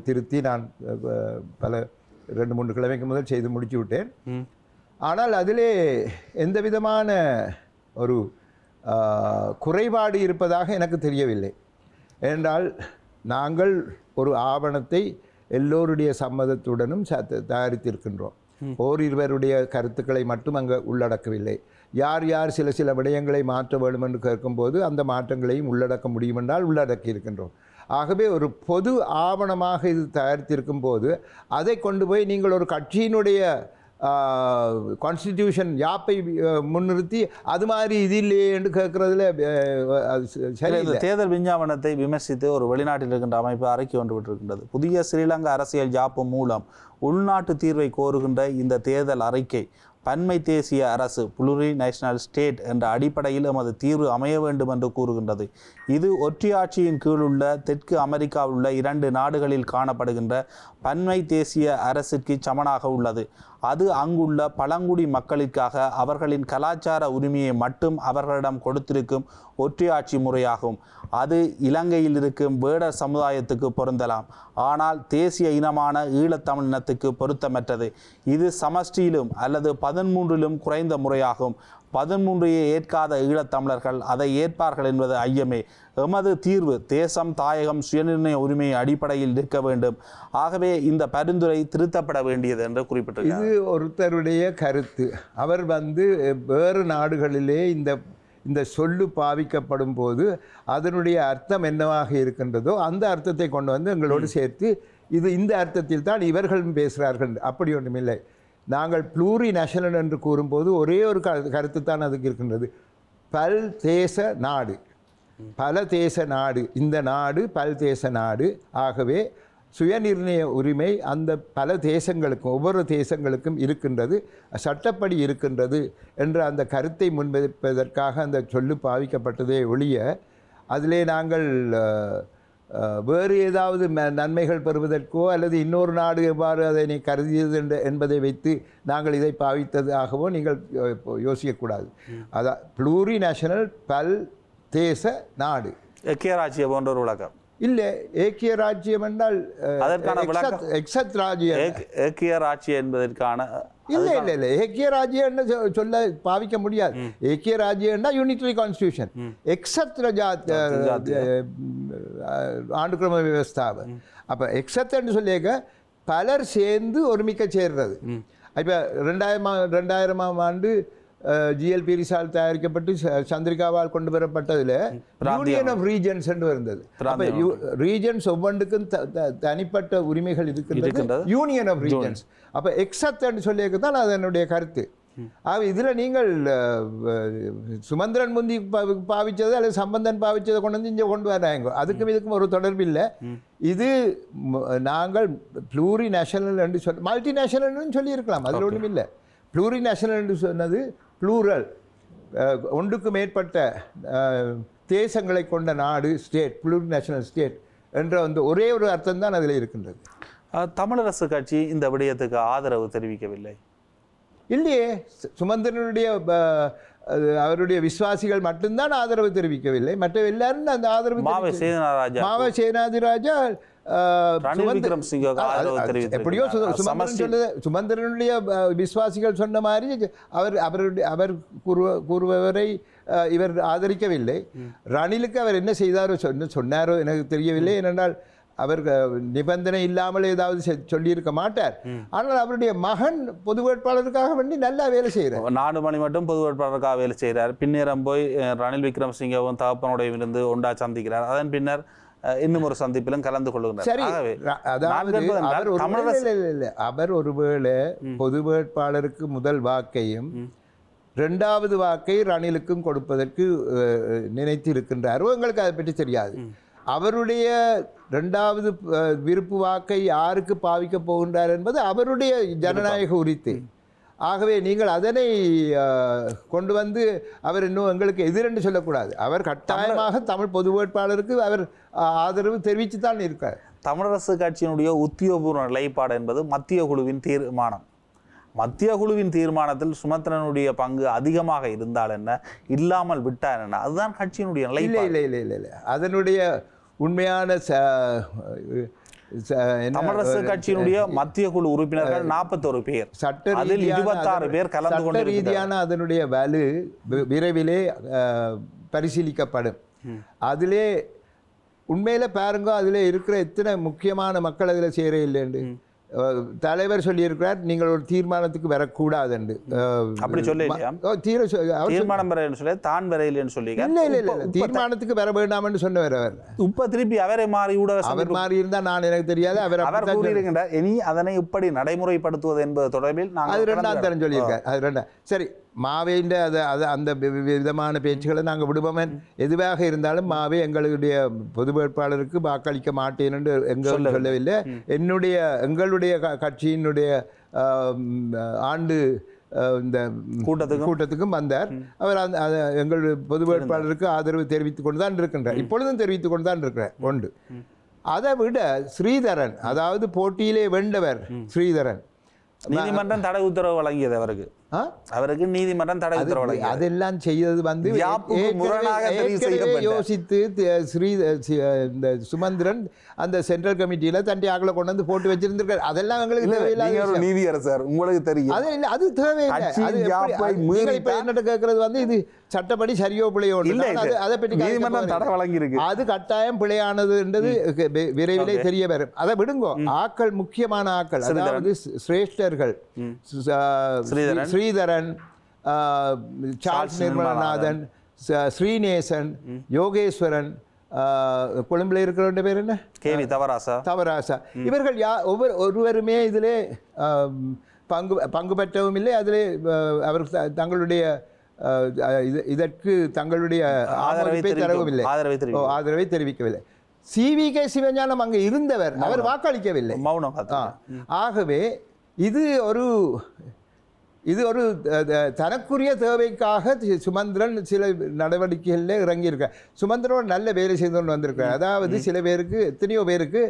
திருத்தி நான் பல ரெண்டு மூன்று கிழமைக்கு முதல் செய்து முடிச்சு விட்டேன் ஆனால் அதிலே எந்த விதமான ஒரு குறைபாடு இருப்பதாக எனக்கு தெரியவில்லை ஏனென்றால் நாங்கள் ஒரு ஆவணத்தை எல்லோருடைய சம்மதத்துடனும் தயாரித்திருக்கின்றோம் ஓரிருவருடைய கருத்துக்களை மட்டும் அங்கே உள்ளடக்கவில்லை யார் யார் சில சில விடயங்களை மாற்ற வேண்டும் என்று கேட்கும்போது அந்த மாற்றங்களையும் உள்ளடக்க முடியுமென்றால் உள்ளடக்கி இருக்கின்றோம் ஆகவே ஒரு பொது ஆவணமாக இது தயாரித்திருக்கும் போது அதை கொண்டு போய் நீங்கள் ஒரு கட்சியினுடைய கான்ஸ்டிடியூஷன் யாப்பை முன்னிறுத்தி அது மாதிரி இது இல்லையே என்று கேட்குறதுல சரி இந்த தேர்தல் விஞ்ஞாபனத்தை விமர்சித்து ஒரு வெளிநாட்டில் இருக்கின்ற அமைப்பு அறக்கி ஒன்று விட்டிருக்கின்றது புதிய ஸ்ரீலங்கா அரசியல் யாப்பு மூலம் உள்நாட்டு தீர்வை கோருகின்ற இந்த தேர்தல் அறிக்கை பன்மை தேசிய அரசு புளுரி நேஷனல் ஸ்டேட் என்ற அடிப்படையில் எமது தீர்வு அமைய வேண்டும் என்று கூறுகின்றது இது ஒற்றியாட்சியின் கீழ் உள்ள தெற்கு அமெரிக்காவில் உள்ள இரண்டு நாடுகளில் காணப்படுகின்ற பன்மை தேசிய அரசுக்கு சமனாக உள்ளது அது அங்குள்ள பழங்குடி மக்களுக்காக அவர்களின் கலாச்சார உரிமையை மட்டும் அவர்களிடம் கொடுத்திருக்கும் ஒற்றையாட்சி முறையாகும் அது இலங்கையில் இருக்கும் வேட சமுதாயத்துக்கு பொருந்தலாம் ஆனால் தேசிய இனமான ஈழத்தமிழ் இனத்துக்கு பொருத்தமற்றது இது சமஷ்டியிலும் அல்லது பதிமூன்றிலும் குறைந்த முறையாகும் பதிமூன்றையே ஏற்காத ஈழத்தமிழர்கள் அதை ஏற்பார்கள் என்பது ஐயமே எமது தீர்வு தேசம் தாயகம் சுயநிர்ணய உரிமை அடிப்படையில் இருக்க வேண்டும் ஆகவே இந்த பரிந்துரை திருத்தப்பட வேண்டியது என்று குறிப்பிட்டு இது ஒருத்தருடைய கருத்து அவர் வந்து வேறு நாடுகளிலே இந்த இந்த சொல்லு பாவிக்கப்படும் போது அதனுடைய அர்த்தம் என்னவாக இருக்கின்றதோ அந்த அர்த்தத்தை கொண்டு வந்து எங்களோடு சேர்த்து இது இந்த அர்த்தத்தில் தான் இவர்களும் பேசுகிறார்கள் அப்படி ஒன்றுமில்லை நாங்கள் ப்ளூரி நேஷனல் என்று கூறும்போது ஒரே ஒரு கருத்து தான் அதுக்கு இருக்கின்றது பல் தேச நாடு பல தேச நாடு இந்த நாடு பல் தேச நாடு ஆகவே சுயநிர்ணய உரிமை அந்த பல தேசங்களுக்கும் ஒவ்வொரு தேசங்களுக்கும் இருக்கின்றது சட்டப்படி இருக்கின்றது என்ற அந்த கருத்தை முன்வைப்பதற்காக அந்த சொல்லு பாவிக்கப்பட்டதே ஒழிய அதிலே நாங்கள் வேறு ஏதாவது நன்மைகள் பெறுவதற்கோ அல்லது இன்னொரு நாடு எவ்வாறு அதை நீ கருதியது என்பதை வைத்து நாங்கள் இதை பாவித்ததாகவோ நீங்கள் யோசிக்கக்கூடாது அதான் ப்ளூரி நேஷனல் பல் தேச நாடு ஏக்கிய ராஜ்யம் போன்ற ஒரு உலகம் இல்லை ஏக்கிய ராஜ்யம் என்றால் அதற்கான எக்ஸத் ராஜ்யம் ஏக்கிய ராஜ்யம் என்பதற்கான இல்லை இல்லை இல்லை ஏக்கிய ராஜ்யம்னு சொல்ல பாவிக்க முடியாது ஏக்கிய ராஜ்யம்னா யூனிட்ரி கான்ஸ்டியூஷன் எக்ஸத்ர ஜாத் ஆண்டுக்கிழமை விவஸ்தாவை அப்போ எக்ஸத்ன்னு சொல்லியிருக்க பலர் சேர்ந்து ஒருமிக்க சேர்றது இப்போ ரெண்டாயிரமா ரெண்டாயிரமாம் ஆண்டு ஜிஎல்பி ரிசால் தயாரிக்கப்பட்டு சந்திரிகாவால் கொண்டு வரப்பட்டதில் யூனியன் ஆஃப் ரீஜன்ஸ் என்று இருந்தது ரீஜன்ஸ் ஒவ்வொன்றுக்கும் தனிப்பட்ட உரிமைகள் இருக்கின்றது யூனியன் ஆஃப் ரீஜன்ஸ் அப்போ எக்ஸப்ட்னு சொல்லியிருக்கதால் அது என்னுடைய கருத்து ஆக இதில் நீங்கள் சுமந்திரன் முந்தி பாவிச்சதை அல்லது சம்பந்தன் பாவிச்சதை கொண்டு வந்து இங்கே கொண்டு வராங்க அதுக்கும் இதுக்கும் ஒரு தொடர்பு இல்லை இது நாங்கள் ப்ளூரி நேஷனல் என்று சொல் மல்டி நேஷனல்னு சொல்லியிருக்கலாம் அதில் ஒன்றும் இல்லை ப்ளூரி நேஷனல் என்று சொன்னது ப்ளூரல் ஒன்றுக்கு மேற்பட்ட தேசங்களை கொண்ட நாடு ஸ்டேட் ப்ளூர் நேஷனல் ஸ்டேட் என்ற வந்து ஒரே ஒரு அர்த்தம் தான் அதில் இருக்கின்றது தமிழரசு கட்சி இந்த விடயத்துக்கு ஆதரவு தெரிவிக்கவில்லை இல்லையே சுமந்திரனுடைய அவருடைய விசுவாசிகள் மட்டும்தான் ஆதரவு தெரிவிக்கவில்லை மற்ற எல்லாரும் அந்த ஆதரவு மாவை சேனாதிராஜா எப்படியோ சுமந்திரனுடைய விசுவாசிகள் சொன்ன மாதிரி அவர் அவருடைய அவர் கூறுபவரை இவர் ஆதரிக்கவில்லை ரணிலுக்கு அவர் என்ன செய்தாரோ சொன்ன சொன்னாரோ எனக்கு தெரியவில்லை ஏனென்றால் அவர் நிபந்தனை இல்லாமல் ஏதாவது சொல்லியிருக்க மாட்டார் ஆனால் அவருடைய மகன் பொது வேட்பாளருக்காக வேண்டி நல்லா வேலை செய்கிறார் நாலு மணி மட்டும் பொது வேட்பாளருக்காக வேலை செய்கிறார் பின்னேறம் போய் ரணில் விக்ரமசிங்கவும் தகப்பனுடைய இருந்து ஒன்றா சந்திக்கிறார் அதன் பின்னர் இன்னும் ஒரு சந்திப்பிலும் கலந்து கொள்ளுகிறார் அவர் ஒருவேளை பொது வேட்பாளருக்கு முதல் வாக்கையும் ரெண்டாவது வாக்கை ரணிலுக்கும் கொடுப்பதற்கு நினைத்து இருக்கின்றார் உங்களுக்கு அதை பற்றி தெரியாது அவருடைய ரெண்டாவது விருப்பு வாக்கை யாருக்கு பாவிக்க போகின்றார் என்பது அவருடைய ஜனநாயக உரித்து ஆகவே நீங்கள் அதனை கொண்டு வந்து அவர் இன்னும் எங்களுக்கு எதிரென்று சொல்லக்கூடாது அவர் கட்டாயமாக தமிழ் பொது வேட்பாளருக்கு அவர் ஆதரவு தெரிவித்து தான் இருக்கார் தமிழரசு கட்சியினுடைய உத்தியோகபூர்வ நிலைப்பாடு என்பது மத்திய குழுவின் தீர்மானம் மத்திய குழுவின் தீர்மானத்தில் சுமத்ரனுடைய பங்கு அதிகமாக இருந்தால் என்ன இல்லாமல் விட்டார் என்ன அதுதான் கட்சியினுடைய நிலை இல்லை இல்லை இல்லை இல்லை அதனுடைய உண்மையான தமிழரசு கட்சியினுடைய மத்திய குழு உறுப்பினர்கள் நாற்பத்தோரு பேர் சட்ட அதில் இருபத்தாறு பேர் கலந்து கொண்ட ரீதியான அதனுடைய வலு விரைவிலே பரிசீலிக்கப்படும் அதிலே உண்மையில் பாருங்க அதில் இருக்கிற எத்தனை முக்கியமான மக்கள் அதில் சேர இல்லைன்னு தலைவர் சொல்லியிருக்கிறார் நீங்கள் ஒரு தீர்மானத்துக்கு வரக்கூடாது என்று அப்படி சொல்லி தீர்மானம் வர தான் சொல்லி தீர்மானத்துக்கு வர வேண்டாம் என்று சொன்னவர் உப்ப இப்ப திருப்பி அவரை மாறி கூட அவர் மாறி இருந்தால் நான் எனக்கு தெரியாது அவர் அவர் இனி அதனை இப்படி நடைமுறைப்படுத்துவது என்பது தொடர்பில் நான் அது ரெண்டாம் தரம் அது ரெண்டாம் சரி மாவேண்ட அது அது அந்த விதமான பேச்சுகளை நாங்கள் விடுவோமே எதுவாக இருந்தாலும் மாவே எங்களுடைய பொது வேட்பாளருக்கு வாக்களிக்க மாட்டேன் என்று எங்கள் சொல்லவில்லை என்னுடைய எங்களுடைய க கட்சியினுடைய ஆண்டு இந்த கூட்டத்துக்கு கூட்டத்துக்கும் வந்தார் அவர் அந்த எங்களுடைய பொது வேட்பாளருக்கு ஆதரவு தெரிவித்துக் கொண்டு தான் இருக்கின்றார் இப்பொழுதும் தெரிவித்துக் கொண்டு தான் இருக்கிறார் உண்டு அதை விட ஸ்ரீதரன் அதாவது போட்டியிலே வெண்டவர் ஸ்ரீதரன் நீதிமன்றம் தடை உத்தரவு வழங்கியது அவருக்கு அவருக்கு நீதிமன்றம் தடை உத்தரவு அதெல்லாம் செய்தது வந்து யோசித்து ஸ்ரீ இந்த சுமந்திரன் அந்த சென்ட்ரல் கமிட்டியில தண்டி ஆக்களை கொண்டு வந்து போட்டு வச்சிருந்திருக்காரு அதெல்லாம் எங்களுக்கு தேவையில்லை நீதியரசர் உங்களுக்கு தெரியும் அது இல்லை அது தேவையில்லை இப்போ என்னட்டு கேட்கறது வந்து இது சட்டப்படி சரியோ பிழையோ இல்லை அதை பற்றி நீதிமன்றம் தடை வழங்கியிருக்கு அது கட்டாயம் பிழையானதுன்றது விரைவிலே தெரிய வரும் அதை விடுங்கோ ஆக்கள் முக்கியமான ஆக்கள் அதாவது சிரேஷ்டர்கள் ஸ்ரீ ஸ்ரீதரன் சார்ஸ் நிர்மலநாதன் ஸ்ரீநேசன் யோகேஸ்வரன் கொழும்புல ரெண்டு பேர் என்ன கேவி தவராசா தவராசா இவர்கள் யா ஒவ்வொரு ஒருவருமே இதில் பங்கு பங்கு பெற்றவும் இல்லை அதில் அவர் தங்களுடைய இதற்கு தங்களுடைய ஆதரவை தரவும் இல்லை ஆதரவை தெரிவிக்கவில்லை சி வி கே சிவஞானம் அங்கே இருந்தவர் அவர் வாக்களிக்கவில்லை மௌனம் ஆகவே இது ஒரு இது ஒரு தனக்குரிய தேவைக்காக சுமந்திரன் சில நடவடிக்கைகளில் இறங்கியிருக்க சுமந்திரோட நல்ல வேலை செய்து கொண்டு அதாவது சில பேருக்கு எத்தனையோ பேருக்கு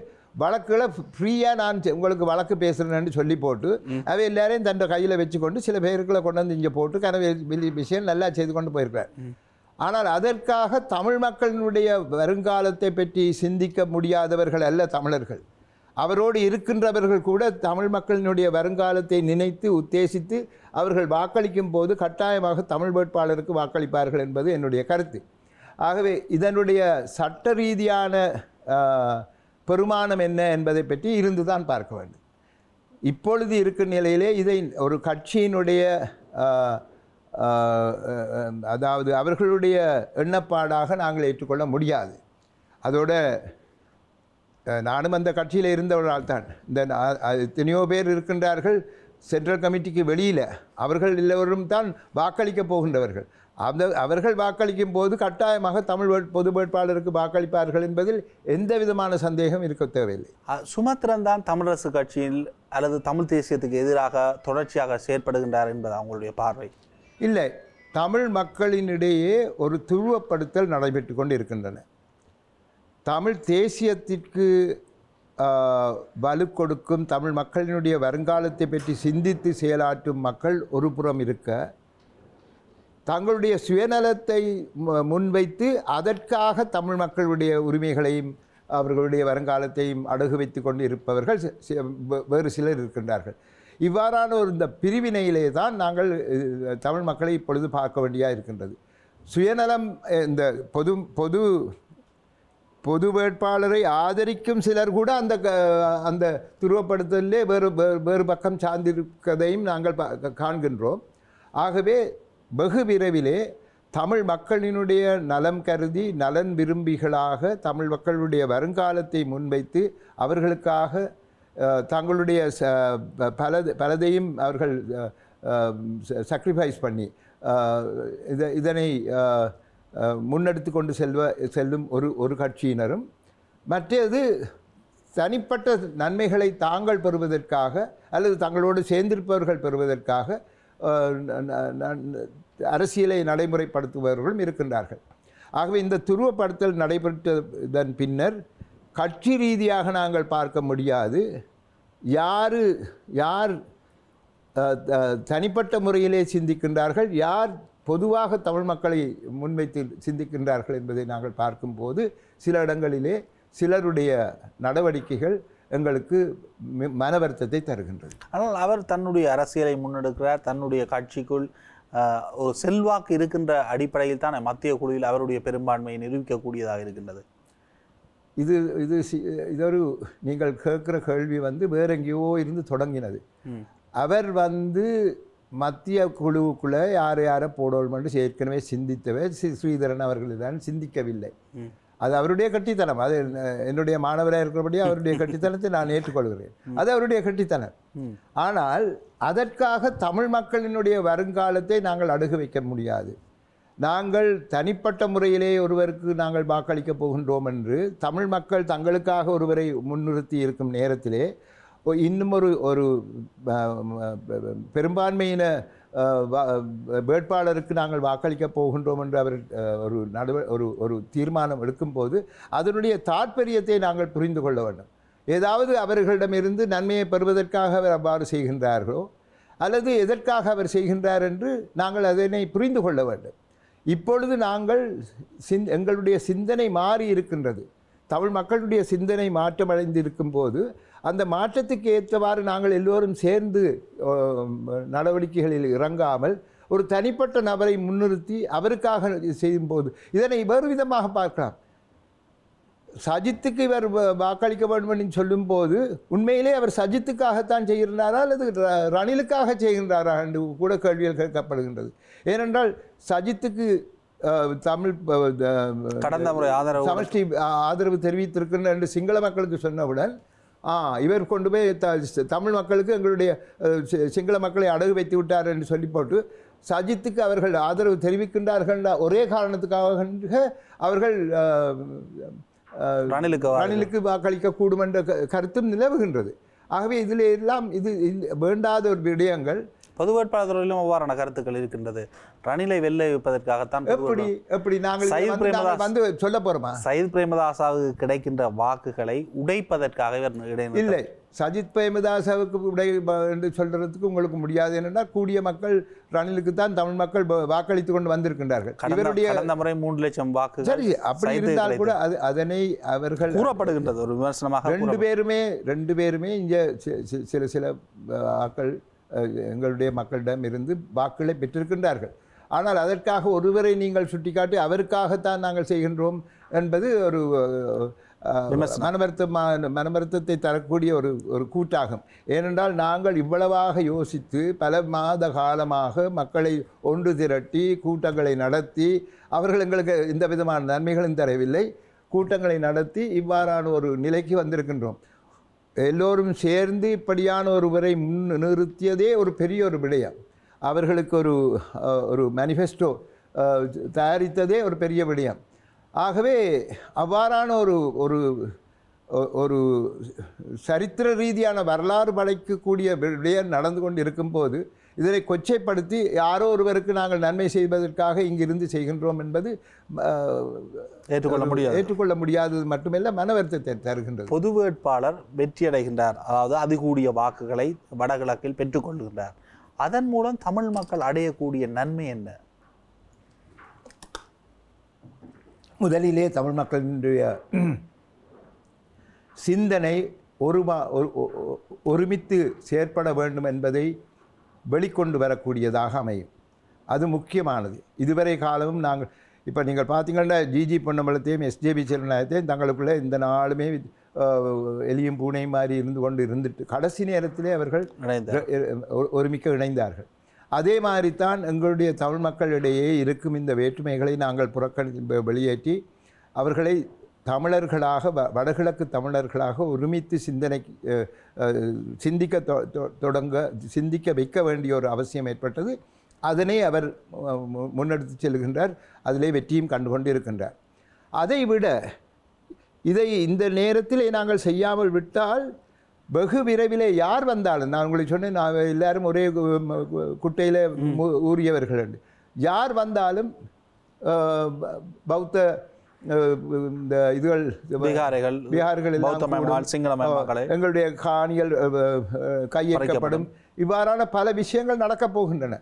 வழக்குகளை ஃப்ரீயாக நான் உங்களுக்கு வழக்கு பேசுகிறேன்னு சொல்லி போட்டு அவை எல்லாரையும் தன் கையில் வச்சுக்கொண்டு சில பேருக்குள்ள கொண்டு வந்து இங்கே போட்டு கனவு விஷயம் நல்லா செய்து கொண்டு போயிருக்கிறார் ஆனால் அதற்காக தமிழ் மக்களினுடைய வருங்காலத்தை பற்றி சிந்திக்க முடியாதவர்கள் அல்ல தமிழர்கள் அவரோடு இருக்கின்றவர்கள் கூட தமிழ் மக்களினுடைய வருங்காலத்தை நினைத்து உத்தேசித்து அவர்கள் வாக்களிக்கும் போது கட்டாயமாக தமிழ் வேட்பாளருக்கு வாக்களிப்பார்கள் என்பது என்னுடைய கருத்து ஆகவே இதனுடைய சட்ட ரீதியான பெருமானம் என்ன என்பதை பற்றி இருந்து தான் பார்க்க வேண்டும் இப்பொழுது இருக்கும் நிலையிலே இதை ஒரு கட்சியினுடைய அதாவது அவர்களுடைய எண்ணப்பாடாக நாங்கள் ஏற்றுக்கொள்ள முடியாது அதோட நானும் அந்த கட்சியில் இருந்தவனால் தான் இந்த எத்தனையோ பேர் இருக்கின்றார்கள் சென்ட்ரல் கமிட்டிக்கு வெளியில் அவர்கள் எல்லோரும் தான் வாக்களிக்கப் போகின்றவர்கள் அந்த அவர்கள் வாக்களிக்கும் போது கட்டாயமாக தமிழ் பொது வேட்பாளருக்கு வாக்களிப்பார்கள் என்பதில் எந்த விதமான சந்தேகம் இருக்க தேவையில்லை சுமத்திரன் தான் தமிழரசு கட்சியில் அல்லது தமிழ் தேசியத்துக்கு எதிராக தொடர்ச்சியாக செயற்படுகின்றார் என்பது அவங்களுடைய பார்வை இல்லை தமிழ் மக்களினிடையே ஒரு துருவப்படுத்தல் நடைபெற்று கொண்டு இருக்கின்றன தமிழ் தேசியத்திற்கு வலு கொடுக்கும் தமிழ் மக்களினுடைய வருங்காலத்தை பற்றி சிந்தித்து செயலாற்றும் மக்கள் ஒரு புறம் இருக்க தங்களுடைய சுயநலத்தை முன்வைத்து அதற்காக தமிழ் மக்களுடைய உரிமைகளையும் அவர்களுடைய வருங்காலத்தையும் அடகு வைத்து கொண்டு இருப்பவர்கள் வேறு சிலர் இருக்கின்றார்கள் இவ்வாறான ஒரு இந்த பிரிவினையிலே தான் நாங்கள் தமிழ் மக்களை இப்பொழுது பார்க்க வேண்டியாக இருக்கின்றது சுயநலம் இந்த பொது பொது பொது வேட்பாளரை ஆதரிக்கும் சிலர் கூட அந்த அந்த துருவப்படுத்தலே வேறு வேறு பக்கம் சார்ந்திருக்கதையும் நாங்கள் காண்கின்றோம் ஆகவே வெகு விரைவிலே தமிழ் மக்களினுடைய நலம் கருதி நலன் விரும்பிகளாக தமிழ் மக்களுடைய வருங்காலத்தை முன்வைத்து அவர்களுக்காக தங்களுடைய பல பலதையும் அவர்கள் சக்ரிஃபைஸ் பண்ணி இதை இதனை முன்னெடுத்து கொண்டு செல்வ செல்லும் ஒரு ஒரு கட்சியினரும் மற்றது தனிப்பட்ட நன்மைகளை தாங்கள் பெறுவதற்காக அல்லது தங்களோடு சேர்ந்திருப்பவர்கள் பெறுவதற்காக அரசியலை நடைமுறைப்படுத்துபவர்களும் இருக்கின்றார்கள் ஆகவே இந்த துருவப்படுத்தல் நடைபெற்றதன் பின்னர் கட்சி ரீதியாக நாங்கள் பார்க்க முடியாது யார் யார் தனிப்பட்ட முறையிலே சிந்திக்கின்றார்கள் யார் பொதுவாக தமிழ் மக்களை முன்வைத்து சிந்திக்கின்றார்கள் என்பதை நாங்கள் பார்க்கும்போது சில இடங்களிலே சிலருடைய நடவடிக்கைகள் எங்களுக்கு மன வருத்தத்தை தருகின்றது ஆனால் அவர் தன்னுடைய அரசியலை முன்னெடுக்கிறார் தன்னுடைய கட்சிக்குள் ஒரு செல்வாக்கு இருக்கின்ற அடிப்படையில் தான் மத்திய குழுவில் அவருடைய பெரும்பான்மையை நிரூபிக்கக்கூடியதாக இருக்கின்றது இது இது இதொரு நீங்கள் கேட்குற கேள்வி வந்து வேறெங்கேயோ இருந்து தொடங்கினது அவர் வந்து மத்திய குழுவுக்குள்ளே யார் யாரை போடணும் என்று ஏற்கனவே சிந்தித்தவே ஸ்ரீதரன் அவர்கள் தான் சிந்திக்கவில்லை அது அவருடைய கட்டித்தனம் அது என்னுடைய மாணவராக இருக்கிறபடி அவருடைய கட்டித்தனத்தை நான் ஏற்றுக்கொள்கிறேன் அது அவருடைய கட்டித்தனம் ஆனால் அதற்காக தமிழ் மக்களினுடைய வருங்காலத்தை நாங்கள் அணுக வைக்க முடியாது நாங்கள் தனிப்பட்ட முறையிலே ஒருவருக்கு நாங்கள் வாக்களிக்கப் போகின்றோம் என்று தமிழ் மக்கள் தங்களுக்காக ஒருவரை முன்னிறுத்தி இருக்கும் நேரத்திலே இன்னும் ஒரு ஒரு பெரும்பான்மையின வேட்பாளருக்கு நாங்கள் வாக்களிக்கப் போகின்றோம் என்று அவர் ஒரு நடுவ ஒரு ஒரு தீர்மானம் எடுக்கும்போது அதனுடைய தாற்பயத்தை நாங்கள் புரிந்து கொள்ள வேண்டும் ஏதாவது அவர்களிடமிருந்து நன்மையை பெறுவதற்காக அவர் அவ்வாறு செய்கின்றார்களோ அல்லது எதற்காக அவர் செய்கின்றார் என்று நாங்கள் அதனை புரிந்து கொள்ள வேண்டும் இப்பொழுது நாங்கள் சிந் எங்களுடைய சிந்தனை மாறி இருக்கின்றது தமிழ் மக்களுடைய சிந்தனை மாற்றமடைந்திருக்கும் போது அந்த மாற்றத்துக்கு ஏற்றவாறு நாங்கள் எல்லோரும் சேர்ந்து நடவடிக்கைகளில் இறங்காமல் ஒரு தனிப்பட்ட நபரை முன்னிறுத்தி அவருக்காக செய்யும் போது இதனை வேறு விதமாக பார்க்கலாம் சஜித்துக்கு இவர் வாக்களிக்க வேண்டும் சொல்லும் போது உண்மையிலே அவர் சஜித்துக்காகத்தான் செய்கின்றாரா அல்லது ரணிலுக்காக செய்கின்றாரா என்று கூட கேள்விகள் கேட்கப்படுகின்றது ஏனென்றால் சஜித்துக்கு தமிழ் கடந்த முறை ஆதரவு சமஷ்டி ஆதரவு தெரிவித்திருக்கின்ற என்று சிங்கள மக்களுக்கு சொன்னவுடன் இவர் கொண்டு போய் த தமிழ் மக்களுக்கு எங்களுடைய சிங்கள மக்களை அடகு வைத்து விட்டார் என்று சொல்லி போட்டு சஜித்துக்கு அவர்கள் ஆதரவு தெரிவிக்கின்றார்கள் ஒரே காரணத்துக்காக அவர்கள் ரணிலுக்கு ரணிலுக்கு வாக்களிக்க கூடும் என்ற கருத்தும் நிலவுகின்றது ஆகவே இதில் எல்லாம் இது வேண்டாத ஒரு விடயங்கள் பொது வேட்பாளர் துறையிலும் அவ்வாறான கருத்துக்கள் இருக்கின்றது ரணிலை வெளில வைப்பதற்காகத்தான் எப்படி எப்படி நாங்கள் சயித் பிரேமதாஸ் வந்து சொல்ல போறோமா சயித் பிரேமதாசாவுக்கு கிடைக்கின்ற வாக்குகளை உடைப்பதற்காக இவர் இல்லை சஜித் பிரேமதாசாவுக்கு உடை என்று சொல்றதுக்கு உங்களுக்கு முடியாது என்னென்னா கூடிய மக்கள் ரணிலுக்கு தான் தமிழ் மக்கள் வாக்களித்து கொண்டு வந்திருக்கின்றார்கள் இவருடைய கடந்த முறை மூன்று லட்சம் வாக்கு சரி அப்படி இருந்தால் கூட அது அதனை அவர்கள் கூறப்படுகின்றது ஒரு விமர்சனமாக ரெண்டு பேருமே ரெண்டு பேருமே இங்கே சில சில ஆக்கள் எங்களுடைய மக்களிடம் இருந்து வாக்குகளை பெற்றிருக்கின்றார்கள் ஆனால் அதற்காக ஒருவரை நீங்கள் சுட்டிக்காட்டி அவருக்காகத்தான் நாங்கள் செய்கின்றோம் என்பது ஒரு மனவருத்த மனவருத்தத்தை தரக்கூடிய ஒரு ஒரு கூட்டாகும் ஏனென்றால் நாங்கள் இவ்வளவாக யோசித்து பல மாத காலமாக மக்களை ஒன்று திரட்டி கூட்டங்களை நடத்தி அவர்கள் எங்களுக்கு எந்த விதமான நன்மைகளும் தரவில்லை கூட்டங்களை நடத்தி இவ்வாறான ஒரு நிலைக்கு வந்திருக்கின்றோம் எல்லோரும் சேர்ந்து இப்படியான ஒருவரை முன் நிறுத்தியதே ஒரு பெரிய ஒரு விடயம் அவர்களுக்கு ஒரு ஒரு மேனிஃபெஸ்டோ தயாரித்ததே ஒரு பெரிய விடயம் ஆகவே அவ்வாறான ஒரு ஒரு ஒரு சரித்திர ரீதியான வரலாறு படைக்கக்கூடிய விடயம் நடந்து கொண்டு இருக்கும்போது இதனை கொச்சைப்படுத்தி யாரோ ஒருவருக்கு நாங்கள் நன்மை செய்வதற்காக இங்கிருந்து செய்கின்றோம் என்பது ஏற்றுக்கொள்ள முடியாது ஏற்றுக்கொள்ள முடியாதது மட்டுமல்ல மன வருத்தத்தை தருகின்றது பொது வேட்பாளர் வெற்றியடைகின்றார் அதாவது அது கூடிய வாக்குகளை வடகிழக்கில் பெற்றுக்கொள்கின்றார் அதன் மூலம் தமிழ் மக்கள் அடையக்கூடிய நன்மை என்ன முதலிலே தமிழ் மக்களினுடைய சிந்தனை ஒருமா ஒருமித்து செயற்பட வேண்டும் என்பதை வெளிக்கொண்டு வரக்கூடியதாக அமையும் அது முக்கியமானது இதுவரை காலமும் நாங்கள் இப்போ நீங்கள் பார்த்தீங்கன்னா ஜிஜி பொன்னம்பலத்தையும் எஸ்ஜேபி செல்வநாயகத்தையும் தங்களுக்குள்ளே இந்த நாளுமே எலியும் பூனையும் மாதிரி இருந்து கொண்டு இருந்துட்டு கடைசி நேரத்திலே அவர்கள் ஒருமிக்க இணைந்தார்கள் அதே மாதிரி தான் எங்களுடைய தமிழ் மக்களிடையே இருக்கும் இந்த வேற்றுமைகளை நாங்கள் புறக்கணி வெளியேற்றி அவர்களை தமிழர்களாக வ வடகிழக்கு தமிழர்களாக ஒருமித்து சிந்தனை சிந்திக்க தொடங்க சிந்திக்க வைக்க வேண்டிய ஒரு அவசியம் ஏற்பட்டது அதனை அவர் முன்னெடுத்து செல்கின்றார் அதிலே வெற்றியும் கண்டு இருக்கின்றார் அதை விட இதை இந்த நேரத்திலே நாங்கள் செய்யாமல் விட்டால் வெகு விரைவிலே யார் வந்தாலும் நான் உங்களுக்கு சொன்னேன் நான் எல்லாரும் ஒரே குட்டையில் ஊறியவர்கள் யார் வந்தாலும் பௌத்த இந்த இதுகள் பீகாரிகள் பீகார்கள் எங்களுடைய காணிகள் கையெழுக்கப்படும் இவ்வாறான பல விஷயங்கள் நடக்கப் போகின்றன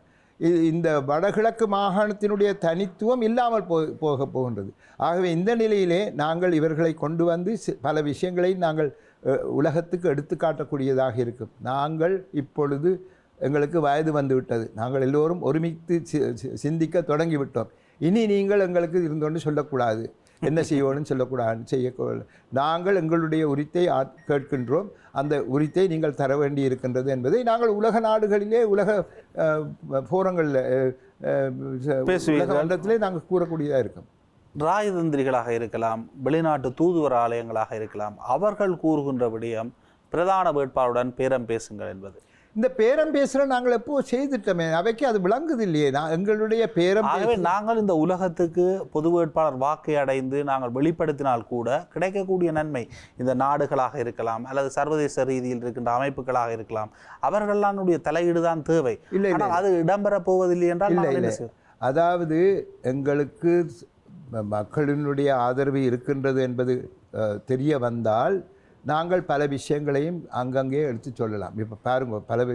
இந்த வடகிழக்கு மாகாணத்தினுடைய தனித்துவம் இல்லாமல் போ போக போகின்றது ஆகவே இந்த நிலையிலே நாங்கள் இவர்களை கொண்டு வந்து பல விஷயங்களை நாங்கள் உலகத்துக்கு எடுத்து காட்டக்கூடியதாக இருக்கும் நாங்கள் இப்பொழுது எங்களுக்கு வயது வந்துவிட்டது நாங்கள் எல்லோரும் ஒருமித்து சிந்திக்க தொடங்கிவிட்டோம் இனி நீங்கள் எங்களுக்கு இருந்தோன்னு சொல்லக்கூடாது என்ன செய்வோன்னு சொல்லக்கூடாது செய்ய நாங்கள் எங்களுடைய உரித்தை கேட்கின்றோம் அந்த உரித்தை நீங்கள் தர வேண்டி இருக்கின்றது என்பதை நாங்கள் உலக நாடுகளிலே உலக போரங்களில் மன்றத்திலே நாங்கள் கூறக்கூடியதாக இருக்கோம் ராஜதந்திரிகளாக இருக்கலாம் வெளிநாட்டு தூதுவர ஆலயங்களாக இருக்கலாம் அவர்கள் கூறுகின்ற விடயம் பிரதான வேட்பாளருடன் பேரம் பேசுங்கள் என்பது இந்த பேரம் பேசுற நாங்கள் எப்போ செய்துட்டோமே அவைக்கு அது விளங்குது இல்லையே நான் எங்களுடைய பேரம் நாங்கள் இந்த உலகத்துக்கு பொது வேட்பாளர் வாக்கை அடைந்து நாங்கள் வெளிப்படுத்தினால் கூட கிடைக்கக்கூடிய நன்மை இந்த நாடுகளாக இருக்கலாம் அல்லது சர்வதேச ரீதியில் இருக்கின்ற அமைப்புகளாக இருக்கலாம் அவர்களுடைய தலையீடு தான் தேவை இல்லை அது இடம்பெற போவதில்லை என்றால் இல்லை அதாவது எங்களுக்கு மக்களினுடைய ஆதரவு இருக்கின்றது என்பது தெரிய வந்தால் நாங்கள் பல விஷயங்களையும் அங்கங்கே எடுத்து சொல்லலாம் இப்போ பாருங்க பல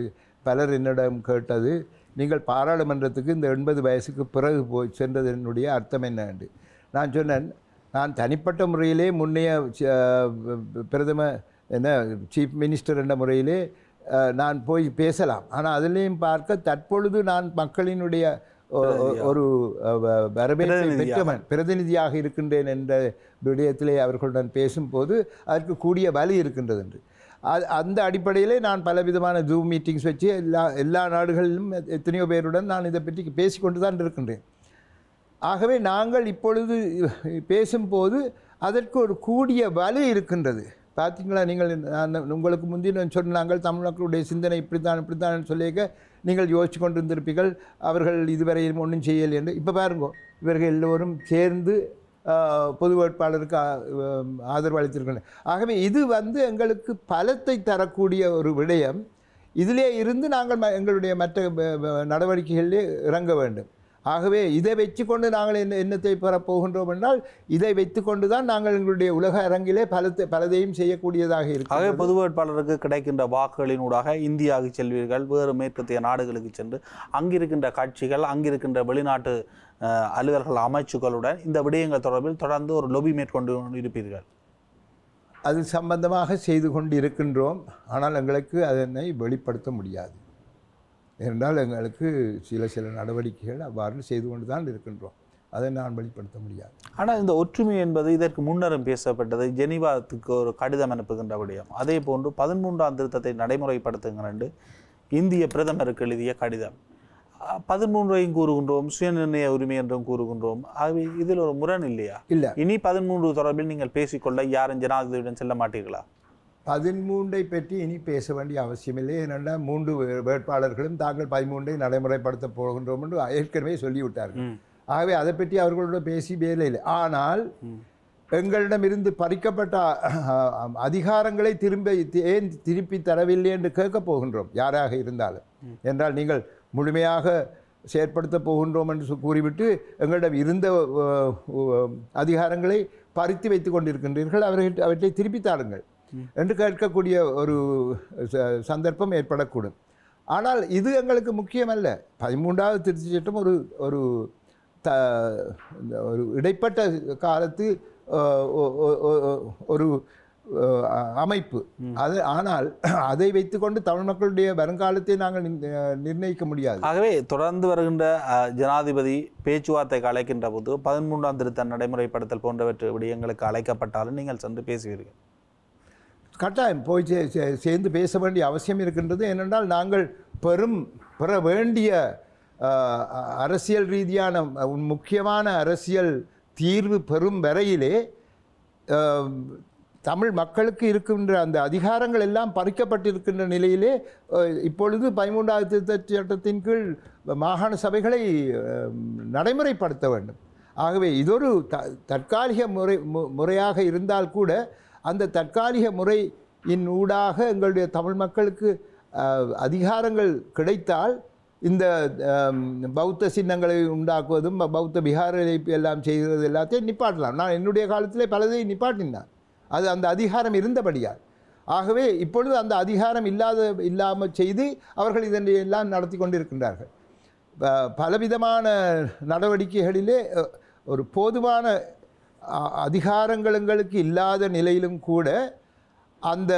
பலர் என்னிடம் கேட்டது நீங்கள் பாராளுமன்றத்துக்கு இந்த எண்பது வயசுக்கு பிறகு போய் சென்றதனுடைய அர்த்தம் என்னண்டு நான் சொன்னேன் நான் தனிப்பட்ட முறையிலே முன்னைய பிரதம என்ன சீஃப் மினிஸ்டர் என்ற முறையிலே நான் போய் பேசலாம் ஆனால் அதுலேயும் பார்க்க தற்பொழுது நான் மக்களினுடைய ஒரு வரவேற்பை பெற்றவன் பிரதிநிதியாக இருக்கின்றேன் என்ற விடயத்திலே அவர்களுடன் பேசும்போது அதற்கு கூடிய வலி இருக்கின்றது என்று அது அந்த அடிப்படையிலே நான் பலவிதமான ஜூம் மீட்டிங்ஸ் வச்சு எல்லா எல்லா நாடுகளிலும் எத்தனையோ பேருடன் நான் இதை பற்றி பேசிக்கொண்டு தான் இருக்கின்றேன் ஆகவே நாங்கள் இப்பொழுது பேசும்போது அதற்கு ஒரு கூடிய வலு இருக்கின்றது பார்த்தீங்களா நீங்கள் உங்களுக்கு முந்தின சொன்ன நாங்கள் தமிழ் மக்களுடைய சிந்தனை இப்படித்தான் இப்படித்தான் சொல்லியிருக்க நீங்கள் யோசிச்சு கொண்டு வந்திருப்பீர்கள் அவர்கள் இதுவரை ஒன்றும் செய்யலை என்று இப்போ பாருங்கோ இவர்கள் எல்லோரும் சேர்ந்து பொது வேட்பாளருக்கு ஆதரவு அளித்திருக்கிறார் ஆகவே இது வந்து எங்களுக்கு பலத்தை தரக்கூடிய ஒரு விடயம் இதிலே இருந்து நாங்கள் எங்களுடைய மற்ற நடவடிக்கைகளிலே இறங்க வேண்டும் ஆகவே இதை கொண்டு நாங்கள் என்ன எண்ணத்தை பெறப்போகின்றோம் என்றால் இதை வைத்துக்கொண்டு தான் நாங்கள் எங்களுடைய உலக அரங்கிலே பல பலதையும் செய்யக்கூடியதாக இருக்கு ஆகவே பொது வேட்பாளருக்கு கிடைக்கின்ற வாக்குகளினூடாக இந்தியாவுக்கு செல்வீர்கள் வேறு மேற்கத்திய நாடுகளுக்கு சென்று அங்கிருக்கின்ற காட்சிகள் அங்கிருக்கின்ற வெளிநாட்டு அலுவலர்கள் அமைச்சுகளுடன் இந்த விடயங்கள் தொடர்பில் தொடர்ந்து ஒரு லொபி மேற்கொண்டு இருப்பீர்கள் அது சம்பந்தமாக செய்து கொண்டு இருக்கின்றோம் ஆனால் எங்களுக்கு அதனை வெளிப்படுத்த முடியாது என்றால் எங்களுக்கு சில சில நடவடிக்கைகள் அவ்வாறு செய்து கொண்டு தான் இருக்கின்றோம் அதை நான் வெளிப்படுத்த முடியாது ஆனால் இந்த ஒற்றுமை என்பது இதற்கு முன்னரும் பேசப்பட்டது ஜெனிவாத்துக்கு ஒரு கடிதம் அனுப்புகின்ற விடயம் அதே போன்று பதிமூன்றாம் திருத்தத்தை என்று இந்திய பிரதமருக்கு எழுதிய கடிதம் பதிமூன்றையும் கூறுகின்றோம் சுயநிர்ணய உரிமை என்றும் கூறுகின்றோம் ஆகவே இதில் ஒரு முரண் இல்லையா இல்லை இனி பதிமூன்று தொடர்பில் நீங்கள் பேசிக்கொள்ள யாரும் ஜனாதிபதியுடன் செல்ல மாட்டீர்களா பதிமூன்றை பற்றி இனி பேச வேண்டிய அவசியமில்லை ஏனென்றால் மூன்று வேட்பாளர்களும் தாங்கள் பதிமூன்றை நடைமுறைப்படுத்த போகின்றோம் என்று ஏற்கனவே சொல்லிவிட்டார்கள் ஆகவே அதை பற்றி அவர்களோட பேசி வேலை இல்லை ஆனால் எங்களிடமிருந்து பறிக்கப்பட்ட அதிகாரங்களை திரும்ப ஏன் திருப்பி தரவில்லை என்று கேட்கப் போகின்றோம் யாராக இருந்தாலும் என்றால் நீங்கள் முழுமையாக செயற்படுத்த போகின்றோம் என்று கூறிவிட்டு எங்களிடம் இருந்த அதிகாரங்களை பறித்து வைத்து கொண்டிருக்கின்றீர்கள் அவர்கள் அவற்றை திருப்பி தாருங்கள் என்று கேட்கக்கூடிய ஒரு சந்தர்ப்பம் ஏற்படக்கூடும் ஆனால் இது எங்களுக்கு முக்கியமல்ல பதிமூன்றாவது திருச்சி சட்டம் ஒரு ஒரு த ஒரு இடைப்பட்ட காலத்து ஒரு அமைப்பு அது ஆனால் அதை வைத்துக்கொண்டு தமிழ் மக்களுடைய வருங்காலத்தை நாங்கள் நிர்ணயிக்க முடியாது ஆகவே தொடர்ந்து வருகின்ற ஜனாதிபதி பேச்சுவார்த்தை அழைக்கின்ற போது பதிமூன்றாம் திருத்த நடைமுறைப்படுத்தல் போன்றவற்றை விடயங்களுக்கு அழைக்கப்பட்டாலும் நீங்கள் சென்று பேசுவீர்கள் கட்டாயம் போய் சேர்ந்து பேச வேண்டிய அவசியம் இருக்கின்றது என்னென்றால் நாங்கள் பெரும் பெற வேண்டிய அரசியல் ரீதியான முக்கியமான அரசியல் தீர்வு பெறும் வரையிலே தமிழ் மக்களுக்கு இருக்கின்ற அந்த அதிகாரங்கள் எல்லாம் பறிக்கப்பட்டிருக்கின்ற நிலையிலே இப்பொழுது பதிமூன்றாவது திருத்த சட்டத்தின் கீழ் மாகாண சபைகளை நடைமுறைப்படுத்த வேண்டும் ஆகவே இதொரு த தற்காலிக முறை முறையாக இருந்தால் கூட அந்த தற்காலிக முறையின் ஊடாக எங்களுடைய தமிழ் மக்களுக்கு அதிகாரங்கள் கிடைத்தால் இந்த பௌத்த சின்னங்களை உண்டாக்குவதும் பௌத்த விகார இழைப்பு எல்லாம் செய்கிறது எல்லாத்தையும் நிப்பாட்டலாம் நான் என்னுடைய காலத்தில் பலதையும் நிப்பாட்டினான் அது அந்த அதிகாரம் இருந்தபடியால் ஆகவே இப்பொழுது அந்த அதிகாரம் இல்லாத இல்லாமல் செய்து அவர்கள் இதனை எல்லாம் நடத்தி கொண்டிருக்கின்றார்கள் பலவிதமான நடவடிக்கைகளிலே ஒரு போதுமான அதிகாரங்கள் எங்களுக்கு இல்லாத நிலையிலும் கூட அந்த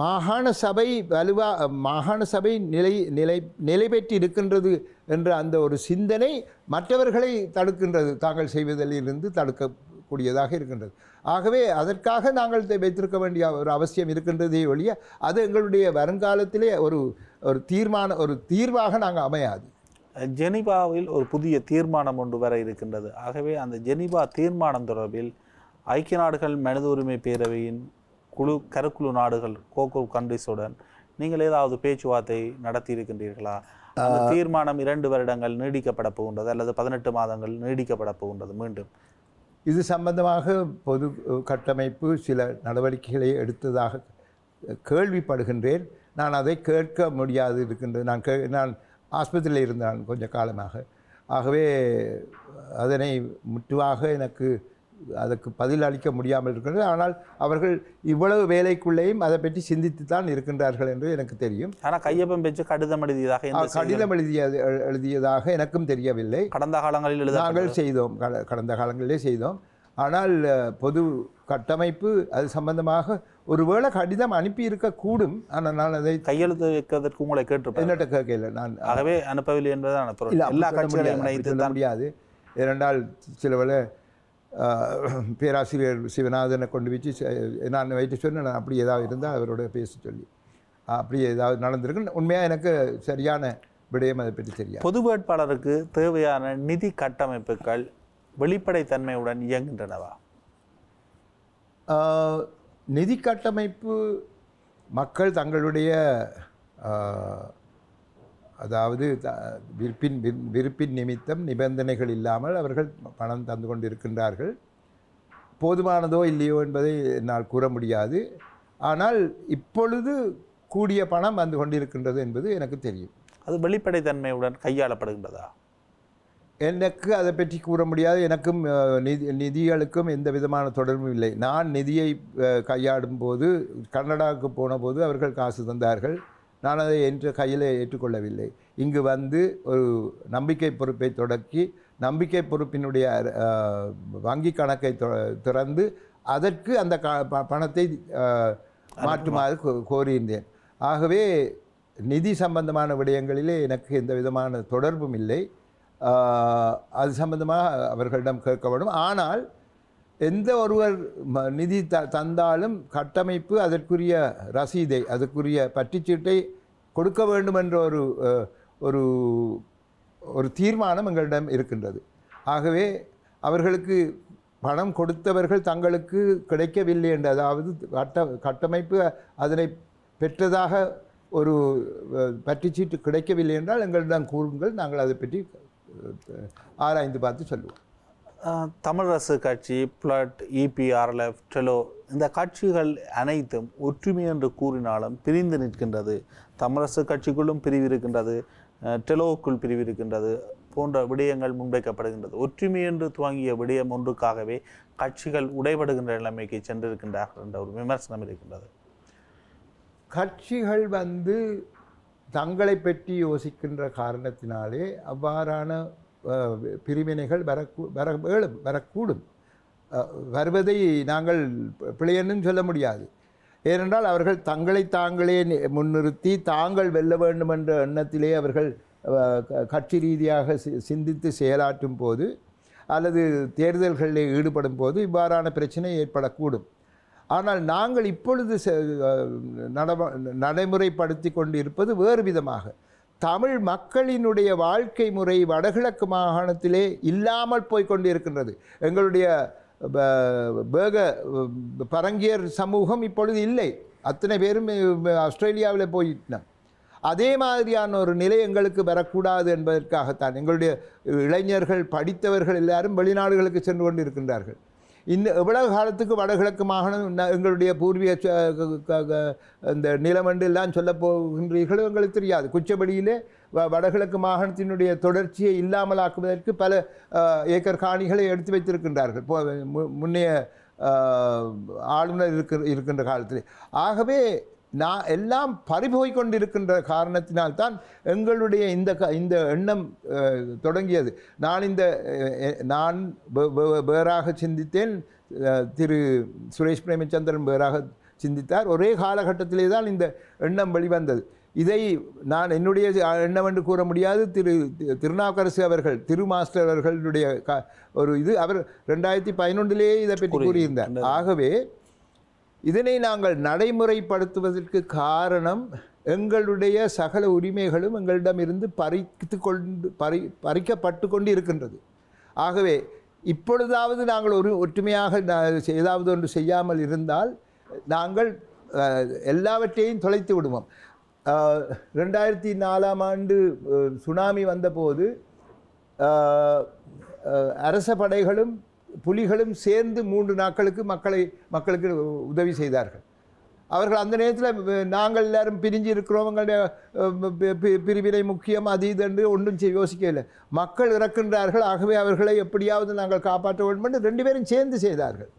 மாகாண சபை வலுவா மாகாண சபை நிலை நிலை நிலை பெற்று இருக்கின்றது என்ற அந்த ஒரு சிந்தனை மற்றவர்களை தடுக்கின்றது தாங்கள் செய்வதிலிருந்து தடுக்கக்கூடியதாக இருக்கின்றது ஆகவே அதற்காக நாங்கள் வைத்திருக்க வேண்டிய ஒரு அவசியம் இருக்கின்றதே ஒழிய அது எங்களுடைய வருங்காலத்திலே ஒரு ஒரு தீர்மான ஒரு தீர்வாக நாங்கள் அமையாது ஜெனிபாவில் ஒரு புதிய தீர்மானம் ஒன்று வர இருக்கின்றது ஆகவே அந்த ஜெனிபா தீர்மானம் தொடர்பில் ஐக்கிய நாடுகள் மனித உரிமை பேரவையின் குழு கருக்குழு நாடுகள் கோகோ கண்ட்ரிஸுடன் நீங்கள் ஏதாவது பேச்சுவார்த்தை நடத்தி இருக்கின்றீர்களா அந்த தீர்மானம் இரண்டு வருடங்கள் நீடிக்கப்பட போகின்றது அல்லது பதினெட்டு மாதங்கள் நீடிக்கப்பட போகின்றது மீண்டும் இது சம்பந்தமாக பொது கட்டமைப்பு சில நடவடிக்கைகளை எடுத்ததாக கேள்விப்படுகின்றேன் நான் அதை கேட்க முடியாது இருக்கின்றது நான் கே நான் ஆஸ்பத்திரியில் இருந்தான் கொஞ்சம் காலமாக ஆகவே அதனை முற்றுவாக எனக்கு அதற்கு பதில் அளிக்க முடியாமல் இருக்கின்றது ஆனால் அவர்கள் இவ்வளவு வேலைக்குள்ளேயும் அதை பற்றி சிந்தித்து தான் இருக்கின்றார்கள் என்று எனக்கு தெரியும் ஆனால் கையப்பம் பெற்று கடிதம் எழுதியதாக கடிதம் எழுதிய எழுதியதாக எனக்கும் தெரியவில்லை கடந்த காலங்களில் நாங்கள் செய்தோம் கடந்த காலங்களிலே செய்தோம் ஆனால் பொது கட்டமைப்பு அது சம்பந்தமாக ஒருவேளை கடிதம் அனுப்பி இருக்கக்கூடும் ஆனால் நான் அதை கையெழுத்து வைக்கிறதற்கு உங்களை கேட்டிருப்பேன் என்னட்ட கேட்கல நான் ஆகவே அனுப்பவில்லை என்பதை இல்லை எல்லா கட்சிகளையும் முடியாது இரண்டால் சிலவேளை பேராசிரியர் சிவநாதனை கொண்டு வச்சு நான் வைத்து சொன்ன நான் அப்படி ஏதாவது இருந்தால் அவரோட பேச சொல்லி அப்படி ஏதாவது நடந்திருக்கு உண்மையாக எனக்கு சரியான விடயம் அதை பற்றி தெரியும் பொது வேட்பாளருக்கு தேவையான நிதி கட்டமைப்புகள் வெளிப்படைத்தன்மையுடன் இயங்குகின்றனவா நிதி கட்டமைப்பு மக்கள் தங்களுடைய அதாவது விருப்பின் விருப்பின் நிமித்தம் நிபந்தனைகள் இல்லாமல் அவர்கள் பணம் தந்து கொண்டிருக்கின்றார்கள் போதுமானதோ இல்லையோ என்பதை என்னால் கூற முடியாது ஆனால் இப்பொழுது கூடிய பணம் வந்து கொண்டிருக்கின்றது என்பது எனக்கு தெரியும் அது வெளிப்படைத்தன்மையுடன் கையாளப்படுகின்றதா எனக்கு அதை பற்றி கூற முடியாது எனக்கும் நிதி நிதிகளுக்கும் எந்த விதமான தொடர்பும் இல்லை நான் நிதியை கையாடும் போது கன்னடாவுக்கு போன போது அவர்கள் காசு தந்தார்கள் நான் அதை என்ற கையில் ஏற்றுக்கொள்ளவில்லை இங்கு வந்து ஒரு நம்பிக்கை பொறுப்பை தொடக்கி நம்பிக்கை பொறுப்பினுடைய வங்கி கணக்கை திறந்து அதற்கு அந்த பணத்தை மாற்றுமாறு கோரியிருந்தேன் ஆகவே நிதி சம்பந்தமான விடயங்களிலே எனக்கு எந்த விதமான தொடர்பும் இல்லை அது சம்பந்தமாக அவர்களிடம் கேட்கப்படும் ஆனால் எந்த ஒருவர் நிதி த தந்தாலும் கட்டமைப்பு அதற்குரிய ரசீதை அதற்குரிய பற்றிச்சீட்டை கொடுக்க வேண்டும் என்ற ஒரு ஒரு ஒரு தீர்மானம் எங்களிடம் இருக்கின்றது ஆகவே அவர்களுக்கு பணம் கொடுத்தவர்கள் தங்களுக்கு கிடைக்கவில்லை என்று அதாவது கட்ட கட்டமைப்பு அதனை பெற்றதாக ஒரு பற்றிச்சீட்டு கிடைக்கவில்லை என்றால் எங்களிடம் கூறுங்கள் நாங்கள் அதை பற்றி ஆராய்ந்து பார்த்து சொல்லுவோம் தமிழரசு கட்சி பிளட் இபிஆர்எல்எஃப் டெலோ இந்த கட்சிகள் அனைத்தும் ஒற்றுமை என்று கூறினாலும் பிரிந்து நிற்கின்றது தமிழரசு கட்சிக்குள்ளும் பிரிவு இருக்கின்றது டெலோவுக்குள் பிரிவு இருக்கின்றது போன்ற விடயங்கள் முன்வைக்கப்படுகின்றது ஒற்றுமை என்று துவங்கிய விடயம் ஒன்றுக்காகவே கட்சிகள் உடைபடுகின்ற நிலைமைக்கு சென்றிருக்கின்றார்கள் என்ற ஒரு விமர்சனம் இருக்கின்றது கட்சிகள் வந்து தங்களை பற்றி யோசிக்கின்ற காரணத்தினாலே அவ்வாறான பிரிவினைகள் வர வர வரக்கூடும் வருவதை நாங்கள் பிழையன்னு சொல்ல முடியாது ஏனென்றால் அவர்கள் தங்களை தாங்களே முன்னிறுத்தி தாங்கள் வெல்ல வேண்டும் என்ற எண்ணத்திலே அவர்கள் கட்சி ரீதியாக சிந்தித்து செயலாற்றும் போது அல்லது தேர்தல்களில் ஈடுபடும் போது இவ்வாறான பிரச்சனை ஏற்படக்கூடும் ஆனால் நாங்கள் இப்பொழுது நடைமுறைப்படுத்தி கொண்டு இருப்பது வேறு விதமாக தமிழ் மக்களினுடைய வாழ்க்கை முறை வடகிழக்கு மாகாணத்திலே இல்லாமல் போய்கொண்டு இருக்கின்றது எங்களுடைய வேக பரங்கியர் சமூகம் இப்பொழுது இல்லை அத்தனை பேரும் ஆஸ்திரேலியாவில் போயிட்டோம் அதே மாதிரியான ஒரு நிலை எங்களுக்கு வரக்கூடாது என்பதற்காகத்தான் எங்களுடைய இளைஞர்கள் படித்தவர்கள் எல்லாரும் வெளிநாடுகளுக்கு சென்று கொண்டு இருக்கின்றார்கள் இந்த எவ்வளவு காலத்துக்கு வடகிழக்கு மாகாணம் எங்களுடைய பூர்வீக இந்த நிலம் எல்லாம் சொல்ல போகின்றீர்களோ எங்களுக்கு தெரியாது குச்சபடியிலே வடகிழக்கு மாகாணத்தினுடைய தொடர்ச்சியை இல்லாமலாக்குவதற்கு பல ஏக்கர் காணிகளை எடுத்து வைத்திருக்கின்றார்கள் முன்னைய ஆளுநர் இருக்கிற இருக்கின்ற காலத்தில் ஆகவே நான் எல்லாம் பறிபோய் கொண்டிருக்கின்ற காரணத்தினால்தான் எங்களுடைய இந்த க இந்த எண்ணம் தொடங்கியது நான் இந்த நான் வேறாக சிந்தித்தேன் திரு சுரேஷ் பிரேமச்சந்திரன் வேறாக சிந்தித்தார் ஒரே காலகட்டத்திலே தான் இந்த எண்ணம் வெளிவந்தது இதை நான் என்னுடைய என்னவென்று கூற முடியாது திரு திருநாவுக்கரசு அவர்கள் திரு மாஸ்டர் அவர்களுடைய ஒரு இது அவர் ரெண்டாயிரத்தி பதினொன்றிலேயே இதை பற்றி கூறியிருந்தார் ஆகவே இதனை நாங்கள் நடைமுறைப்படுத்துவதற்கு காரணம் எங்களுடைய சகல உரிமைகளும் இருந்து பறித்து கொண்டு பறி பறிக்கப்பட்டு கொண்டு இருக்கின்றது ஆகவே இப்பொழுதாவது நாங்கள் ஒரு ஒற்றுமையாக ஏதாவது ஒன்று செய்யாமல் இருந்தால் நாங்கள் எல்லாவற்றையும் தொலைத்து விடுவோம் ரெண்டாயிரத்தி நாலாம் ஆண்டு சுனாமி வந்தபோது அரச படைகளும் புலிகளும் சேர்ந்து மூன்று நாட்களுக்கு மக்களை மக்களுக்கு உதவி செய்தார்கள் அவர்கள் அந்த நேரத்தில் நாங்கள் எல்லாரும் பிரிஞ்சு இருக்கிறோம் எங்களுடைய பிரிவினை முக்கியம் அது இது என்று ஒன்றும் யோசிக்கல மக்கள் இறக்கின்றார்கள் ஆகவே அவர்களை எப்படியாவது நாங்கள் காப்பாற்ற வேண்டும் என்று ரெண்டு பேரும் சேர்ந்து செய்தார்கள்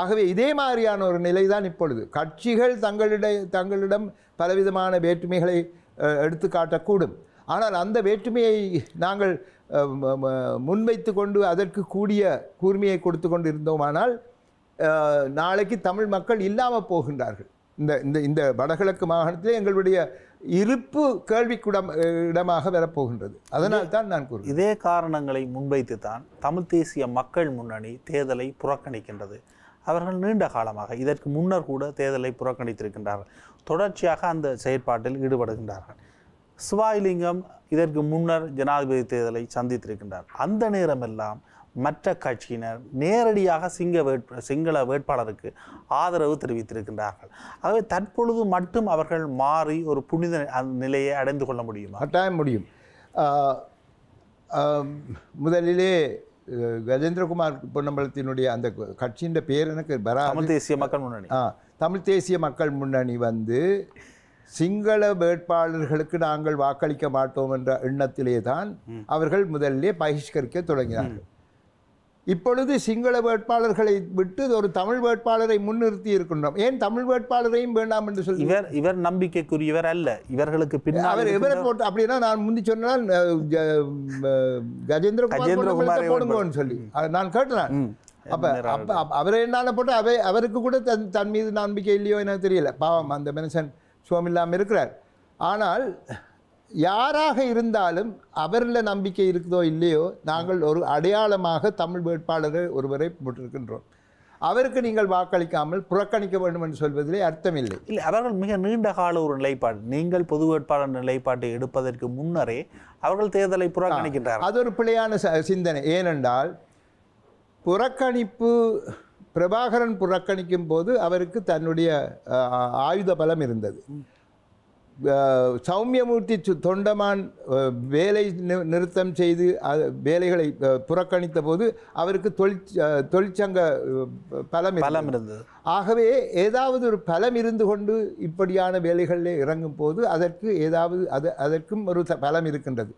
ஆகவே இதே மாதிரியான ஒரு நிலை தான் இப்பொழுது கட்சிகள் தங்களிட தங்களிடம் பலவிதமான வேற்றுமைகளை எடுத்து காட்டக்கூடும் ஆனால் அந்த வேற்றுமையை நாங்கள் முன்வைத்து கொண்டு அதற்கு கூடிய கூர்மையை கொடுத்து கொண்டு இருந்தோமானால் நாளைக்கு தமிழ் மக்கள் இல்லாமல் போகின்றார்கள் இந்த இந்த இந்த வடகிழக்கு மாகாணத்திலே எங்களுடைய இருப்பு கேள்விக்குடம் இடமாக வரப்போகின்றது அதனால் தான் நான் கூறு இதே காரணங்களை முன்வைத்து தான் தமிழ் தேசிய மக்கள் முன்னணி தேர்தலை புறக்கணிக்கின்றது அவர்கள் நீண்ட காலமாக இதற்கு முன்னர் கூட தேர்தலை புறக்கணித்திருக்கின்றார்கள் தொடர்ச்சியாக அந்த செயற்பாட்டில் ஈடுபடுகின்றார்கள் சிவாயிலிங்கம் இதற்கு முன்னர் ஜனாதிபதி தேர்தலை சந்தித்திருக்கின்றார் அந்த நேரமெல்லாம் மற்ற கட்சியினர் நேரடியாக சிங்க வேட்பா சிங்கள வேட்பாளருக்கு ஆதரவு தெரிவித்திருக்கின்றார்கள் ஆகவே தற்பொழுது மட்டும் அவர்கள் மாறி ஒரு புனித நிலையை அடைந்து கொள்ள முடியும் கட்டாயம் முடியும் முதலிலே கஜேந்திரகுமார் பொன்னம்பலத்தினுடைய அந்த கட்சியின் பேர் எனக்கு தமிழ் தேசிய மக்கள் முன்னணி தமிழ் தேசிய மக்கள் முன்னணி வந்து சிங்கள வேட்பாளர்களுக்கு நாங்கள் வாக்களிக்க மாட்டோம் என்ற எண்ணத்திலே தான் அவர்கள் முதலிலே பகிஷ்கரிக்க தொடங்கினார்கள் இப்பொழுது சிங்கள வேட்பாளர்களை விட்டு ஒரு தமிழ் வேட்பாளரை முன்னிறுத்தி இருக்கின்றோம் ஏன் தமிழ் வேட்பாளரையும் வேண்டாம் என்று சொல்லி இவர் இவர் நம்பிக்கைக்குரியவர் அல்ல இவர்களுக்கு பின்னால் அவர் இவரை போட்டு அப்படின்னா நான் முந்தி சொன்னால் கஜேந்திரகுமார் போடுங்கன்னு சொல்லி நான் கேட்டேன் அப்ப அவரை என்னால போட்டு அவை அவருக்கு கூட தன் தன் மீது நம்பிக்கை இல்லையோ எனக்கு தெரியல பாவம் அந்த மனுஷன் சுகம் இல்லாமல் இருக்கிறார் ஆனால் யாராக இருந்தாலும் அவரில் நம்பிக்கை இருக்குதோ இல்லையோ நாங்கள் ஒரு அடையாளமாக தமிழ் வேட்பாளர்கள் ஒருவரை போட்டிருக்கின்றோம் அவருக்கு நீங்கள் வாக்களிக்காமல் புறக்கணிக்க வேண்டும் என்று சொல்வதிலே அர்த்தமில்லை இல்லை அவர்கள் மிக நீண்ட கால ஒரு நிலைப்பாடு நீங்கள் பொது வேட்பாளர் நிலைப்பாட்டை எடுப்பதற்கு முன்னரே அவர்கள் தேர்தலை புறக்கணிக்கின்றார் அது ஒரு பிழையான சிந்தனை ஏனென்றால் புறக்கணிப்பு பிரபாகரன் புறக்கணிக்கும் போது அவருக்கு தன்னுடைய ஆயுத பலம் இருந்தது சௌமியமூர்த்தி தொண்டமான் வேலை நிறுத்தம் செய்து வேலைகளை புறக்கணித்த போது அவருக்கு தொழிற்சங்க பலம் பலம் இருந்தது ஆகவே ஏதாவது ஒரு பலம் இருந்து கொண்டு இப்படியான வேலைகளில் இறங்கும் போது அதற்கு ஏதாவது அது அதற்கும் ஒரு பலம் இருக்கின்றது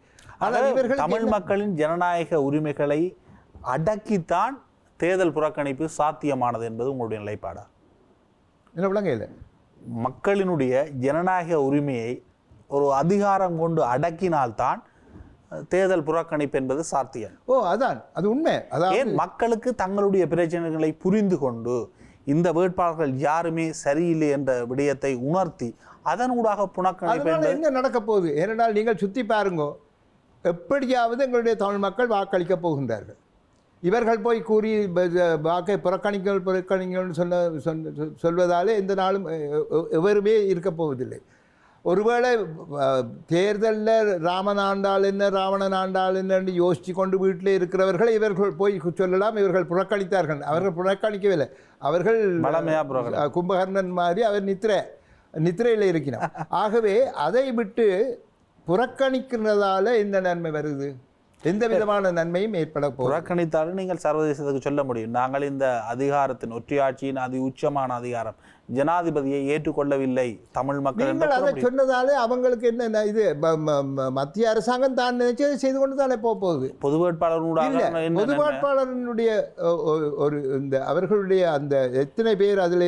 ஆனால் இவர்கள் தமிழ் மக்களின் ஜனநாயக உரிமைகளை அடக்கித்தான் தேர்தல் புறக்கணிப்பு சாத்தியமானது என்பது உங்களுடைய நிலைப்பாடா இல்லை விளங்கையில் மக்களினுடைய ஜனநாயக உரிமையை ஒரு அதிகாரம் கொண்டு அடக்கினால்தான் தேர்தல் புறக்கணிப்பு என்பது சாத்தியம் ஓ அதான் அது உண்மை ஏன் மக்களுக்கு தங்களுடைய பிரச்சனைகளை புரிந்து கொண்டு இந்த வேட்பாளர்கள் யாருமே சரியில்லை என்ற விடயத்தை உணர்த்தி ஊடாக புணக்கணிப்பு என்ன நடக்க போகுது ஏனென்றால் நீங்கள் சுற்றி பாருங்க எப்படியாவது எங்களுடைய தமிழ் மக்கள் வாக்களிக்க போகின்றார்கள் இவர்கள் போய் கூறி வாக்கை புறக்கணிங்கள் புறக்கணிங்கள்னு சொன்ன சொல்வதாலே எந்த நாளும் எவருமே இருக்க போவதில்லை ஒருவேளை தேர்தலில் ராமன் ஆண்டாள் என்ன ராவணன் ஆண்டாள் என்னன்னு யோசித்து கொண்டு வீட்டில் இருக்கிறவர்களை இவர்கள் போய் சொல்லலாம் இவர்கள் புறக்கணித்தார்கள் அவர்கள் புறக்கணிக்கவில்லை அவர்கள் கும்பகர்ணன் மாதிரி அவர் நித்திரை நித்திரையில் இருக்கிறார் ஆகவே அதை விட்டு புறக்கணிக்கிறதால என்ன நன்மை வருது எந்த விதமான நன்மையும் ஏற்பட புறக்கணித்தாலும் நீங்கள் சர்வதேசத்துக்கு சொல்ல முடியும் நாங்கள் இந்த அதிகாரத்தின் ஒற்றியாட்சியின் அதி உச்சமான அதிகாரம் ஜனாதிபதியை ஏற்றுக்கொள்ளவில்லை தமிழ் மக்கள் அதை சொன்னதாலே அவங்களுக்கு என்ன இது மத்திய அரசாங்கம் தான் நினைச்சது செய்து கொண்டு தானே போக போகுது பொது வேட்பாளருடைய பொது வேட்பாளருடைய ஒரு இந்த அவர்களுடைய அந்த எத்தனை பேர் அதில்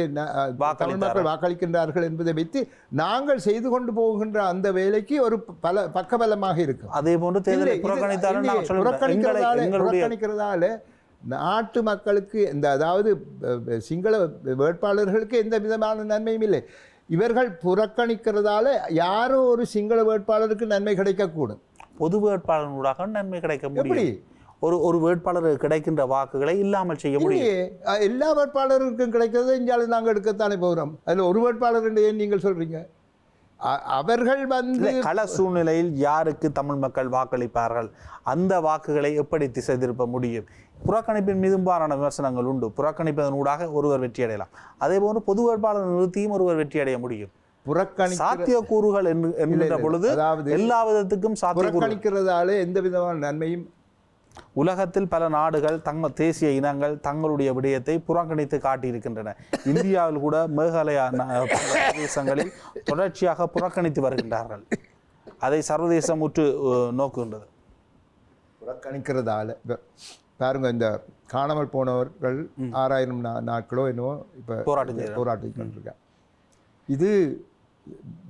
தமிழ் மக்கள் வாக்களிக்கின்றார்கள் என்பதை வைத்து நாங்கள் செய்து கொண்டு போகின்ற அந்த வேலைக்கு ஒரு பல பக்கபலமாக இருக்கும் அதே போன்று தேர்தலை புறக்கணிக்கிறதால நாட்டு மக்களுக்கு இந்த அதாவது சிங்கள வேட்பாளர்களுக்கு எந்த விதமான நன்மையும் இல்லை இவர்கள் புறக்கணிக்கிறதால யாரோ ஒரு சிங்கள வேட்பாளருக்கு நன்மை கிடைக்கக்கூடும் பொது வேட்பாளர்களாக நன்மை கிடைக்க முடியும் ஒரு ஒரு வேட்பாளர் கிடைக்கின்ற வாக்குகளை இல்லாமல் செய்ய முடியும் எல்லா வேட்பாளருக்கும் கிடைக்கிறது இந்தியாவில் நாங்கள் எடுக்கத்தானே போகிறோம் அதில் ஒரு வேட்பாளர் ஏன் நீங்கள் சொல்கிறீங்க அவர்கள் வந்து கள சூழ்நிலையில் யாருக்கு தமிழ் மக்கள் வாக்களிப்பார்கள் அந்த வாக்குகளை எப்படி திசை திருப்ப முடியும் புறக்கணிப்பின் மீதும் பாரான விமர்சனங்கள் உண்டு புறக்கணிப்பதன் ஊடாக ஒருவர் வெற்றி அடையலாம் அதே போன்று பொது வேட்பாளர் நிறுத்தியும் ஒருவர் வெற்றி அடைய முடியும் புறக்கணி சாத்தியக்கூறுகள் என்கின்ற பொழுது அதாவது எல்லா விதத்துக்கும் புறக்கணிக்கிறதாலே எந்த விதமான நன்மையும் உலகத்தில் பல நாடுகள் தங்க தேசிய இனங்கள் தங்களுடைய விடயத்தை புறக்கணித்து காட்டியிருக்கின்றன இந்தியாவில் கூட மேகாலயா பிரதேசங்களில் தொடர்ச்சியாக புறக்கணித்து வருகின்றார்கள் அதை சர்வதேசம் உற்று நோக்குகின்றது புறக்கணிக்கிறதால பாருங்கள் இந்த காணாமல் போனவர்கள் ஆறாயிரம் நாட்களோ என்னவோ இப்போ போராட்டம் போராட்டம் இது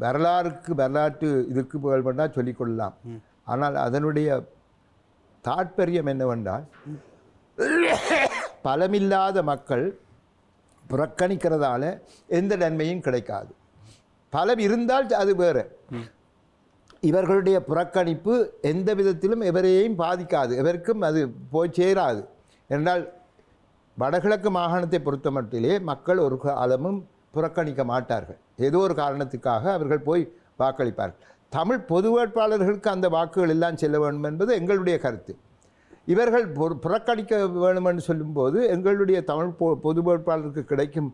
வரலாறுக்கு வரலாற்று இதுக்கு புகழ் பண்ணால் சொல்லிக்கொள்ளலாம் ஆனால் அதனுடைய தாற்பயம் என்னவென்றால் பலமில்லாத மக்கள் புறக்கணிக்கிறதால எந்த நன்மையும் கிடைக்காது பலம் இருந்தால் அது வேறு இவர்களுடைய புறக்கணிப்பு எந்த விதத்திலும் எவரையும் பாதிக்காது எவருக்கும் அது போய் சேராது என்றால் வடகிழக்கு மாகாணத்தை பொறுத்த மட்டிலே மக்கள் ஒரு காலமும் புறக்கணிக்க மாட்டார்கள் ஏதோ ஒரு காரணத்துக்காக அவர்கள் போய் வாக்களிப்பார்கள் தமிழ் பொது வேட்பாளர்களுக்கு அந்த வாக்குகள் எல்லாம் செல்ல வேண்டும் என்பது எங்களுடைய கருத்து இவர்கள் புறக்கணிக்க வேணுமென்று சொல்லும்போது எங்களுடைய தமிழ் பொ பொது வேட்பாளருக்கு கிடைக்கும்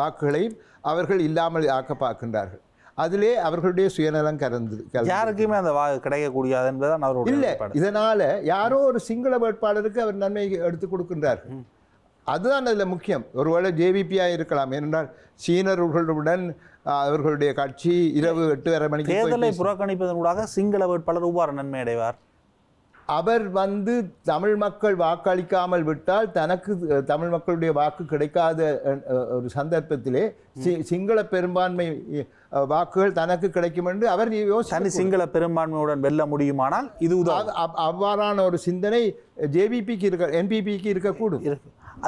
வாக்குகளையும் அவர்கள் இல்லாமல் ஆக்க பார்க்கின்றார்கள் அதிலே அவர்களுடைய சுயநலம் கலந்து யாருக்குமே அந்த வா கிடைக்கக்கூடியாது என்பதுதான் இல்லை இதனால் யாரோ ஒரு சிங்கள வேட்பாளருக்கு அவர் நன்மை எடுத்து கொடுக்கின்றார் அதுதான் அதில் முக்கியம் ஒருவேளை ஜேவிபியாக இருக்கலாம் ஏனென்றால் சீனர்களுடன் அவர்களுடைய கட்சி இரவு எட்டு அரை மணிக்கு தேர்தலை புறக்கணிப்பதனூடாக சிங்கள வேட்பாளர் உபார நன்மை அடைவார் அவர் வந்து தமிழ் மக்கள் வாக்களிக்காமல் விட்டால் தனக்கு தமிழ் மக்களுடைய வாக்கு கிடைக்காத ஒரு சந்தர்ப்பத்திலே சிங்கள பெரும்பான்மை வாக்குகள் தனக்கு கிடைக்கும் என்று அவர் தனி சிங்கள பெரும்பான்மையுடன் வெல்ல முடியுமானால் இது அவ்வாறான ஒரு சிந்தனை ஜேபிபிக்கு இருக்க என்பிபிக்கு இருக்கக்கூடும்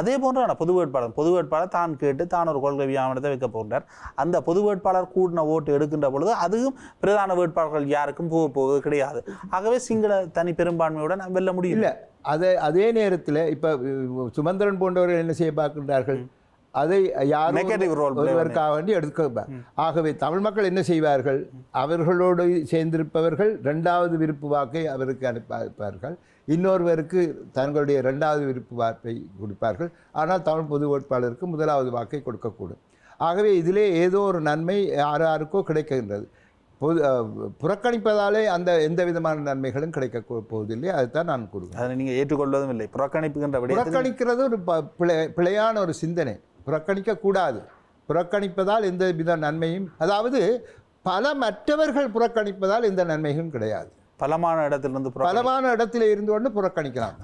அதே போன்றான பொது வேட்பாளர் பொது வேட்பாளர் தான் கேட்டு தான் ஒரு கொள்கை வியாபாரத்தை வைக்க போகின்றார் அந்த பொது வேட்பாளர் கூடின ஓட்டு எடுக்கின்ற பொழுது அதுவும் பிரதான வேட்பாளர்கள் யாருக்கும் போக போவது கிடையாது ஆகவே சிங்கள தனி பெரும்பான்மையுடன் வெல்ல முடியும் இல்லை அதே அதே நேரத்தில் இப்போ சுமந்திரன் போன்றவர்கள் என்ன செய்ய பார்க்கின்றார்கள் அதை யாரும் ஒருவருக்காக வேண்டி எடுக்க ஆகவே தமிழ் மக்கள் என்ன செய்வார்கள் அவர்களோடு சேர்ந்திருப்பவர்கள் ரெண்டாவது விருப்பு வாக்கை அவருக்கு அனுப்பார்கள் இன்னொருவருக்கு தங்களுடைய ரெண்டாவது விருப்பு வாக்கை கொடுப்பார்கள் ஆனால் தமிழ் பொது வேட்பாளருக்கு முதலாவது வாக்கை கொடுக்கக்கூடும் ஆகவே இதிலே ஏதோ ஒரு நன்மை யார் யாருக்கோ கிடைக்கின்றது பொது புறக்கணிப்பதாலே அந்த எந்த விதமான நன்மைகளும் கிடைக்க போவதில்லை அதுதான் நான் கூறுவேன் அதை நீங்கள் ஏற்றுக்கொள்வதும் இல்லை புறக்கணிப்புகின்ற புறக்கணிக்கிறது ஒரு பிழை பிழையான ஒரு சிந்தனை புறக்கணிக்கக்கூடாது புறக்கணிப்பதால் எந்த வித நன்மையும் அதாவது பல மற்றவர்கள் புறக்கணிப்பதால் எந்த நன்மைகளும் கிடையாது பலமான இடத்திலிருந்து பலமான இடத்திலே இருந்து கொண்டு புறக்கணிக்கலாம்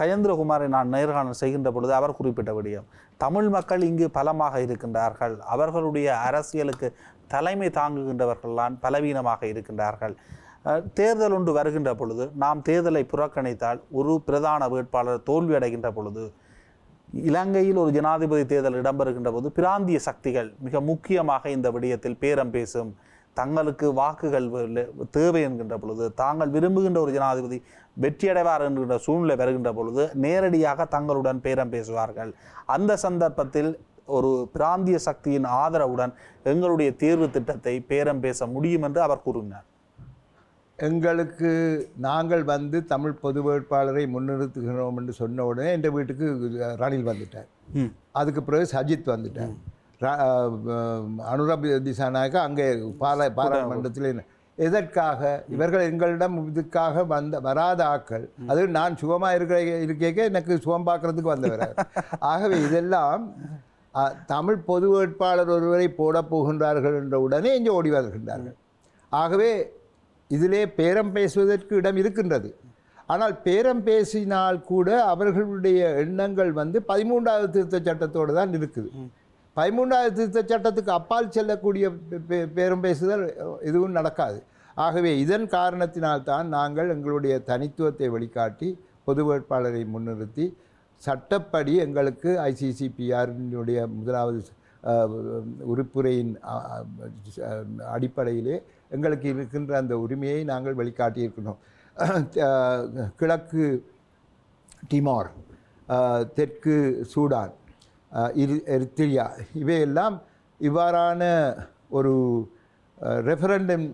கயந்திரகுமாரை நான் நேர்காணல் செய்கின்ற பொழுது அவர் குறிப்பிட்ட விடயம் தமிழ் மக்கள் இங்கு பலமாக இருக்கின்றார்கள் அவர்களுடைய அரசியலுக்கு தலைமை தாங்குகின்றவர்கள்லாம் பலவீனமாக இருக்கின்றார்கள் தேர்தல் ஒன்று வருகின்ற பொழுது நாம் தேர்தலை புறக்கணித்தால் ஒரு பிரதான வேட்பாளர் தோல்வியடைகின்ற பொழுது இலங்கையில் ஒரு ஜனாதிபதி தேர்தல் இடம்பெறுகின்ற போது பிராந்திய சக்திகள் மிக முக்கியமாக இந்த விடயத்தில் பேரம் பேசும் தங்களுக்கு வாக்குகள் தேவை என்கின்ற பொழுது தாங்கள் விரும்புகின்ற ஒரு ஜனாதிபதி வெற்றியடைவார் என்கின்ற சூழ்நிலை வருகின்ற பொழுது நேரடியாக தங்களுடன் பேரம் பேசுவார்கள் அந்த சந்தர்ப்பத்தில் ஒரு பிராந்திய சக்தியின் ஆதரவுடன் எங்களுடைய தேர்வு திட்டத்தை பேரம் பேச முடியும் என்று அவர் கூறினார் எங்களுக்கு நாங்கள் வந்து தமிழ் பொது வேட்பாளரை முன்னிறுத்துகிறோம் என்று சொன்ன உடனே எங்கள் வீட்டுக்கு ரணில் வந்துட்டார் அதுக்கு பிறகு சஜித் வந்துட்டார் அனுராப் திசாநாயக்கா அங்கே பாரா பாராளுமன்றத்தில் எதற்காக இவர்கள் எங்களிடம் இதுக்காக வந்த வராத ஆக்கள் அது நான் சுகமாக இருக்கிற இருக்கேக்க எனக்கு சுகம் பார்க்குறதுக்கு வந்தவர் ஆகவே இதெல்லாம் தமிழ் பொது வேட்பாளர் ஒருவரை போடப் போகின்றார்கள் என்ற உடனே இங்கே ஓடி வருகின்றார்கள் ஆகவே இதிலே பேரம் பேசுவதற்கு இடம் இருக்கின்றது ஆனால் பேரம் பேசினால் கூட அவர்களுடைய எண்ணங்கள் வந்து பதிமூன்றாவது திருத்த சட்டத்தோடு தான் இருக்குது பதிமூன்றாவது திருத்த சட்டத்துக்கு அப்பால் செல்லக்கூடிய பேரம் பேசுதல் எதுவும் நடக்காது ஆகவே இதன் காரணத்தினால்தான் நாங்கள் எங்களுடைய தனித்துவத்தை வழிகாட்டி பொது வேட்பாளரை முன்னிறுத்தி சட்டப்படி எங்களுக்கு ஐசிசிபிஆரினுடைய முதலாவது உறுப்புரையின் அடிப்படையிலே எங்களுக்கு இருக்கின்ற அந்த உரிமையை நாங்கள் வெளிக்காட்டியிருக்கணும் கிழக்கு டிமார் தெற்கு சூடான் இரு எரித்திரியா இவையெல்லாம் இவ்வாறான ஒரு ரெஃபரண்டம்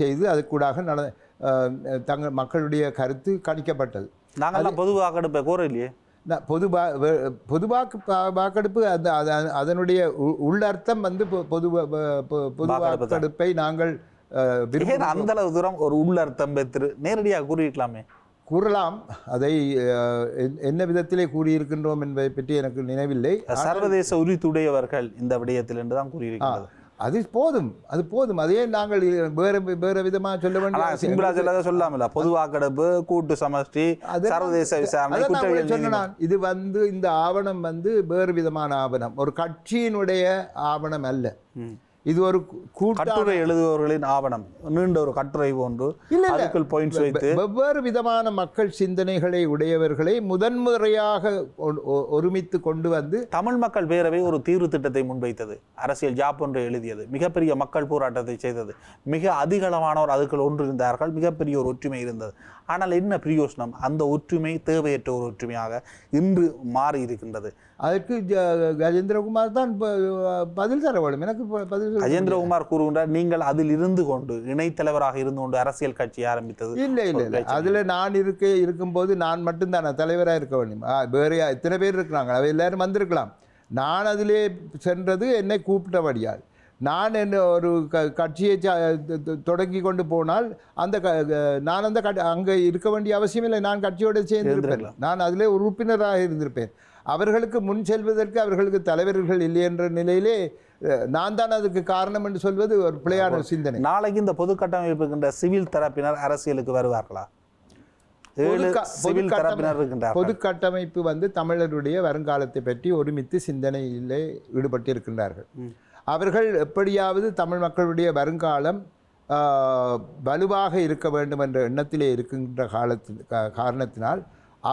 செய்து அதுக்கூடாக நட தங்கள் மக்களுடைய கருத்து கணிக்கப்பட்டது நாங்கள் பொது வாக்கெடுப்பை கூற இல்லையே பொது வா பொது வாக்கெடுப்பு அந்த அதனுடைய உள்ளர்த்தம் வந்து பொது பொது வாக்கெடுப்பை நாங்கள் அந்த அளவு தூரம் ஒரு உள்ளர்த்தம் பெற்று நேரடியாக கூறியிருக்கலாமே கூறலாம் அதை என்ன விதத்திலே கூறியிருக்கின்றோம் என்பதை பற்றி எனக்கு நினைவில்லை சர்வதேச உரித்துடையவர்கள் இந்த விடயத்தில் என்றுதான் தான் அது போதும் அது போதும் அதையே நாங்கள் வேறு வேறு விதமாக சொல்ல வேண்டிய சிம்பிளா சொல்ல சொல்லாமல பொது வாக்கெடுப்பு கூட்டு சமஷ்டி சர்வதேச விசாரணை சொன்னான் இது வந்து இந்த ஆவணம் வந்து வேறு விதமான ஆவணம் ஒரு கட்சியினுடைய ஆவணம் அல்ல இது ஒரு கட்டுரை எழுதுபவர்களின் ஆவணம் நீண்ட ஒரு கட்டுரை போன்று பாயிண்ட்ஸ் வைத்து வெவ்வேறு விதமான மக்கள் சிந்தனைகளை உடையவர்களை முதன்முறையாக ஒருமித்து கொண்டு வந்து தமிழ் மக்கள் பேரவை ஒரு தீர்வு திட்டத்தை முன்வைத்தது அரசியல் ஜாப் ஒன்று எழுதியது மிகப்பெரிய மக்கள் போராட்டத்தை செய்தது மிக அதிகளமானோர் அதுக்குள் ஒன்றிருந்தார்கள் மிகப்பெரிய ஒரு ஒற்றுமை இருந்தது ஆனால் என்ன பிரயோசனம் அந்த ஒற்றுமை தேவையற்ற ஒரு ஒற்றுமையாக இன்று மாறி இருக்கின்றது அதற்கு கஜேந்திரகுமார் தான் பதில் தர வேண்டும் எனக்கு பதில் கஜேந்திரகுமார் கூறுகின்றார் நீங்கள் அதில் இருந்து கொண்டு இணைத்தலைவராக இருந்து கொண்டு அரசியல் கட்சி ஆரம்பித்தது இல்லை இல்லை இல்லை அதில் நான் இருக்க இருக்கும்போது நான் மட்டும்தான் தலைவராக இருக்க வேண்டும் வேறு இத்தனை பேர் இருக்கிறாங்க அவை எல்லாரும் வந்திருக்கலாம் நான் அதிலே சென்றது என்னை கூப்பிட்டபடியால் நான் என்ன ஒரு க கட்சியை தொடங்கி கொண்டு போனால் அந்த க நான் அந்த கட் அங்கே இருக்க வேண்டிய அவசியம் இல்லை நான் கட்சியோடு சேர்ந்திருப்பேன் நான் அதிலே உறுப்பினராக இருந்திருப்பேன் அவர்களுக்கு முன் செல்வதற்கு அவர்களுக்கு தலைவர்கள் இல்லை என்ற நிலையிலே நான் தான் அதுக்கு காரணம் என்று சொல்வது ஒரு பிள்ளையான சிந்தனை நாளைக்கு இந்த பொது கட்டமைப்புக்கின்ற சிவில் தரப்பினர் அரசியலுக்கு வருவார்களா பொது கட்டமைப்பு வந்து தமிழருடைய வருங்காலத்தை பற்றி ஒருமித்து சிந்தனையிலே ஈடுபட்டிருக்கின்றார்கள் அவர்கள் எப்படியாவது தமிழ் மக்களுடைய வருங்காலம் வலுவாக இருக்க வேண்டும் என்ற எண்ணத்திலே இருக்கின்ற காலத்தில் காரணத்தினால்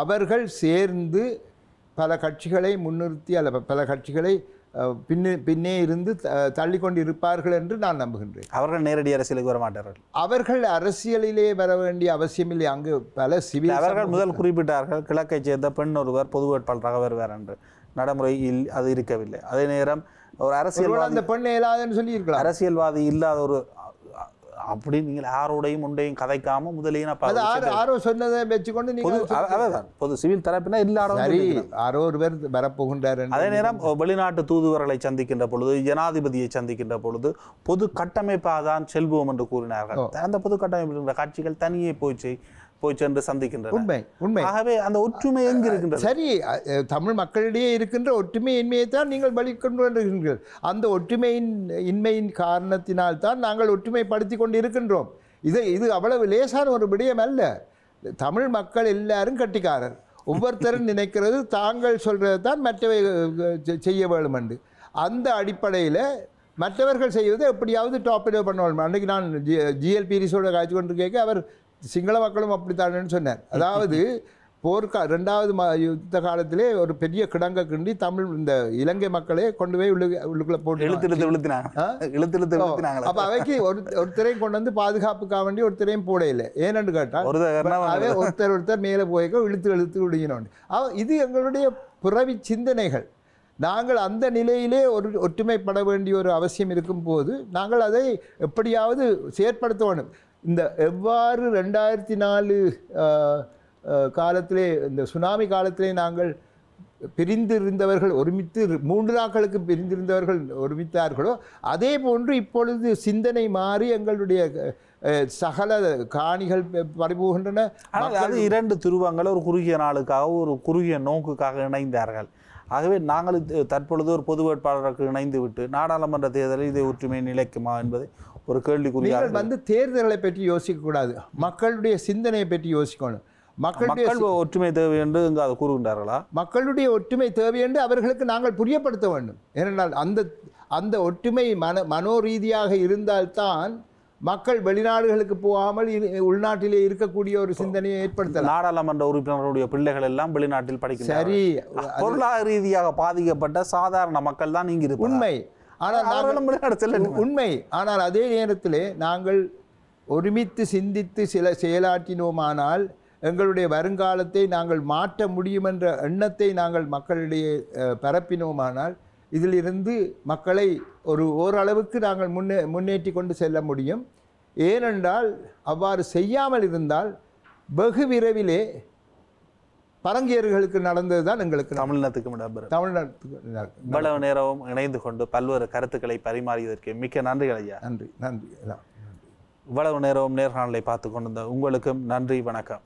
அவர்கள் சேர்ந்து பல கட்சிகளை முன்னிறுத்தி அல்ல பல கட்சிகளை பின்னே பின்னே இருந்து தள்ளி கொண்டு இருப்பார்கள் என்று நான் நம்புகின்றேன் அவர்கள் நேரடி அரசியலுக்கு வர மாட்டார்கள் அவர்கள் அரசியலிலே வர வேண்டிய அவசியமில்லை அங்கு பல சிவில் அவர்கள் முதல் குறிப்பிட்டார்கள் கிழக்கை சேர்ந்த பெண் ஒருவர் பொது வேட்பாளராக வருவார் என்று நடைமுறையில் அது இருக்கவில்லை அதே நேரம் ஒரு அரசியல் அந்த பெண் சொல்லி இருக்கலாம் அரசியல்வாதி இல்லாத ஒரு அப்படி நீங்கள் யாரோடையும் உண்டையும் கதைக்காம முதலையும் சொன்னதை வச்சுக்கொண்டு அதான் பொது சிவில் தரப்பினா இல்லாத யாரோ ஒரு பேர் வரப்போகின்றார் அதே நேரம் வெளிநாட்டு தூதுவர்களை சந்திக்கின்ற பொழுது ஜனாதிபதியை சந்திக்கின்ற பொழுது பொது கட்டமைப்பாக தான் செல்வோம் என்று கூறினார்கள் அந்த பொது கட்டமைப்பு காட்சிகள் தனியே போய் போய் சென்று சந்திக்கின்றன உண்மை உண்மை ஆகவே அந்த ஒற்றுமை எங்கு இருக்கின்றது சரி தமிழ் மக்களிடையே இருக்கின்ற ஒற்றுமை இன்மையை தான் நீங்கள் பலி கொண்டு வருகின்றீர்கள் அந்த ஒற்றுமையின் இன்மையின் காரணத்தினால் தான் நாங்கள் ஒற்றுமைப்படுத்தி கொண்டு இருக்கின்றோம் இதை இது அவ்வளவு லேசான ஒரு விடயம் அல்ல தமிழ் மக்கள் எல்லாரும் கட்டிக்காரர் ஒவ்வொருத்தரும் நினைக்கிறது தாங்கள் சொல்கிறது தான் மற்றவை செய்ய வேண்டும் என்று அந்த அடிப்படையில் மற்றவர்கள் செய்வது எப்படியாவது டாப் பண்ண வேண்டும் அன்றைக்கு நான் ஜி ஜிஎல்பி ரிசோட காய்ச்சி கொண்டு கேட்க அவர் சிங்கள மக்களும் அப்படித்தானேன்னு சொன்னார் அதாவது போர்க்கா ரெண்டாவது ம யுத்த காலத்திலே ஒரு பெரிய கிடங்க கிண்டி தமிழ் இந்த இலங்கை மக்களே கொண்டு போய் உள்ளு உள்ளுக்குள்ள போட்டு இழுத்து இழுத்துனாங்க அப்போ அவைக்கு ஒரு ஒருத்தரையும் கொண்டு வந்து பாதுகாப்புக்காக வேண்டி ஒருத்தரையும் போடையில ஏன்னு கேட்டால் அவை ஒருத்தர் ஒருத்தர் மேலே போய்க்கோ இழுத்து இழுத்து விடுகிறோம் இது எங்களுடைய புறவி சிந்தனைகள் நாங்கள் அந்த நிலையிலே ஒரு ஒற்றுமைப்பட வேண்டிய ஒரு அவசியம் இருக்கும் போது நாங்கள் அதை எப்படியாவது செயற்படுத்த வேண்டும் இந்த எவ்வாறு ரெண்டாயிரத்தி நாலு காலத்திலே இந்த சுனாமி காலத்திலே நாங்கள் பிரிந்திருந்தவர்கள் ஒருமித்து மூன்று நாட்களுக்கு பிரிந்திருந்தவர்கள் ஒருமித்தார்களோ அதே போன்று இப்பொழுது சிந்தனை மாறி எங்களுடைய சகல காணிகள் பறிபோகின்றன அது இரண்டு துருவங்கள் ஒரு குறுகிய நாளுக்காக ஒரு குறுகிய நோக்குக்காக இணைந்தார்கள் ஆகவே நாங்கள் தற்பொழுது ஒரு பொது வேட்பாளருக்கு இணைந்து விட்டு நாடாளுமன்ற தேர்தலில் இதை ஒற்றுமை நிலைக்குமா என்பதை ஒரு கேள்விக்குரிய நீங்கள் வந்து தேர்தல்களை பற்றி யோசிக்கக்கூடாது மக்களுடைய சிந்தனையை பற்றி யோசிக்கணும் மக்களுடைய ஒற்றுமை தேவை என்று இங்கு அதை கூறுகின்றார்களா மக்களுடைய ஒற்றுமை தேவை என்று அவர்களுக்கு நாங்கள் புரியப்படுத்த வேண்டும் ஏனென்றால் அந்த அந்த ஒற்றுமை மன மனோரீதியாக இருந்தால்தான் மக்கள் வெளிநாடுகளுக்கு போகாமல் உள்நாட்டிலே இருக்கக்கூடிய ஒரு சிந்தனையை ஏற்படுத்த நாடாளுமன்ற உறுப்பினர்களுடைய பிள்ளைகள் எல்லாம் வெளிநாட்டில் படிக்கிறார் சரி பொருளாதார ரீதியாக பாதிக்கப்பட்ட சாதாரண மக்கள் தான் இங்கு உண்மை ஆனால் உண்மை ஆனால் அதே நேரத்தில் நாங்கள் ஒருமித்து சிந்தித்து சில செயலாற்றினோமானால் எங்களுடைய வருங்காலத்தை நாங்கள் மாற்ற முடியும் என்ற எண்ணத்தை நாங்கள் மக்களிடையே பரப்பினோமானால் இதிலிருந்து மக்களை ஒரு ஓரளவுக்கு நாங்கள் முன்னே முன்னேற்றி கொண்டு செல்ல முடியும் ஏனென்றால் அவ்வாறு செய்யாமல் இருந்தால் வெகு விரைவிலே பரங்கியர்களுக்கு நடந்தது தான் எங்களுக்கு தமிழ்நாட்டுக்கு விடம்பெறும் தமிழ்நாட்டுக்கு இவ்வளவு நேரமும் இணைந்து கொண்டு பல்வேறு கருத்துக்களை பரிமாறியதற்கு மிக்க நன்றிகள் ஐயா நன்றி நன்றி இவ்வளவு நேரமும் நேர்காணலை பார்த்து கொண்டிருந்த உங்களுக்கும் நன்றி வணக்கம்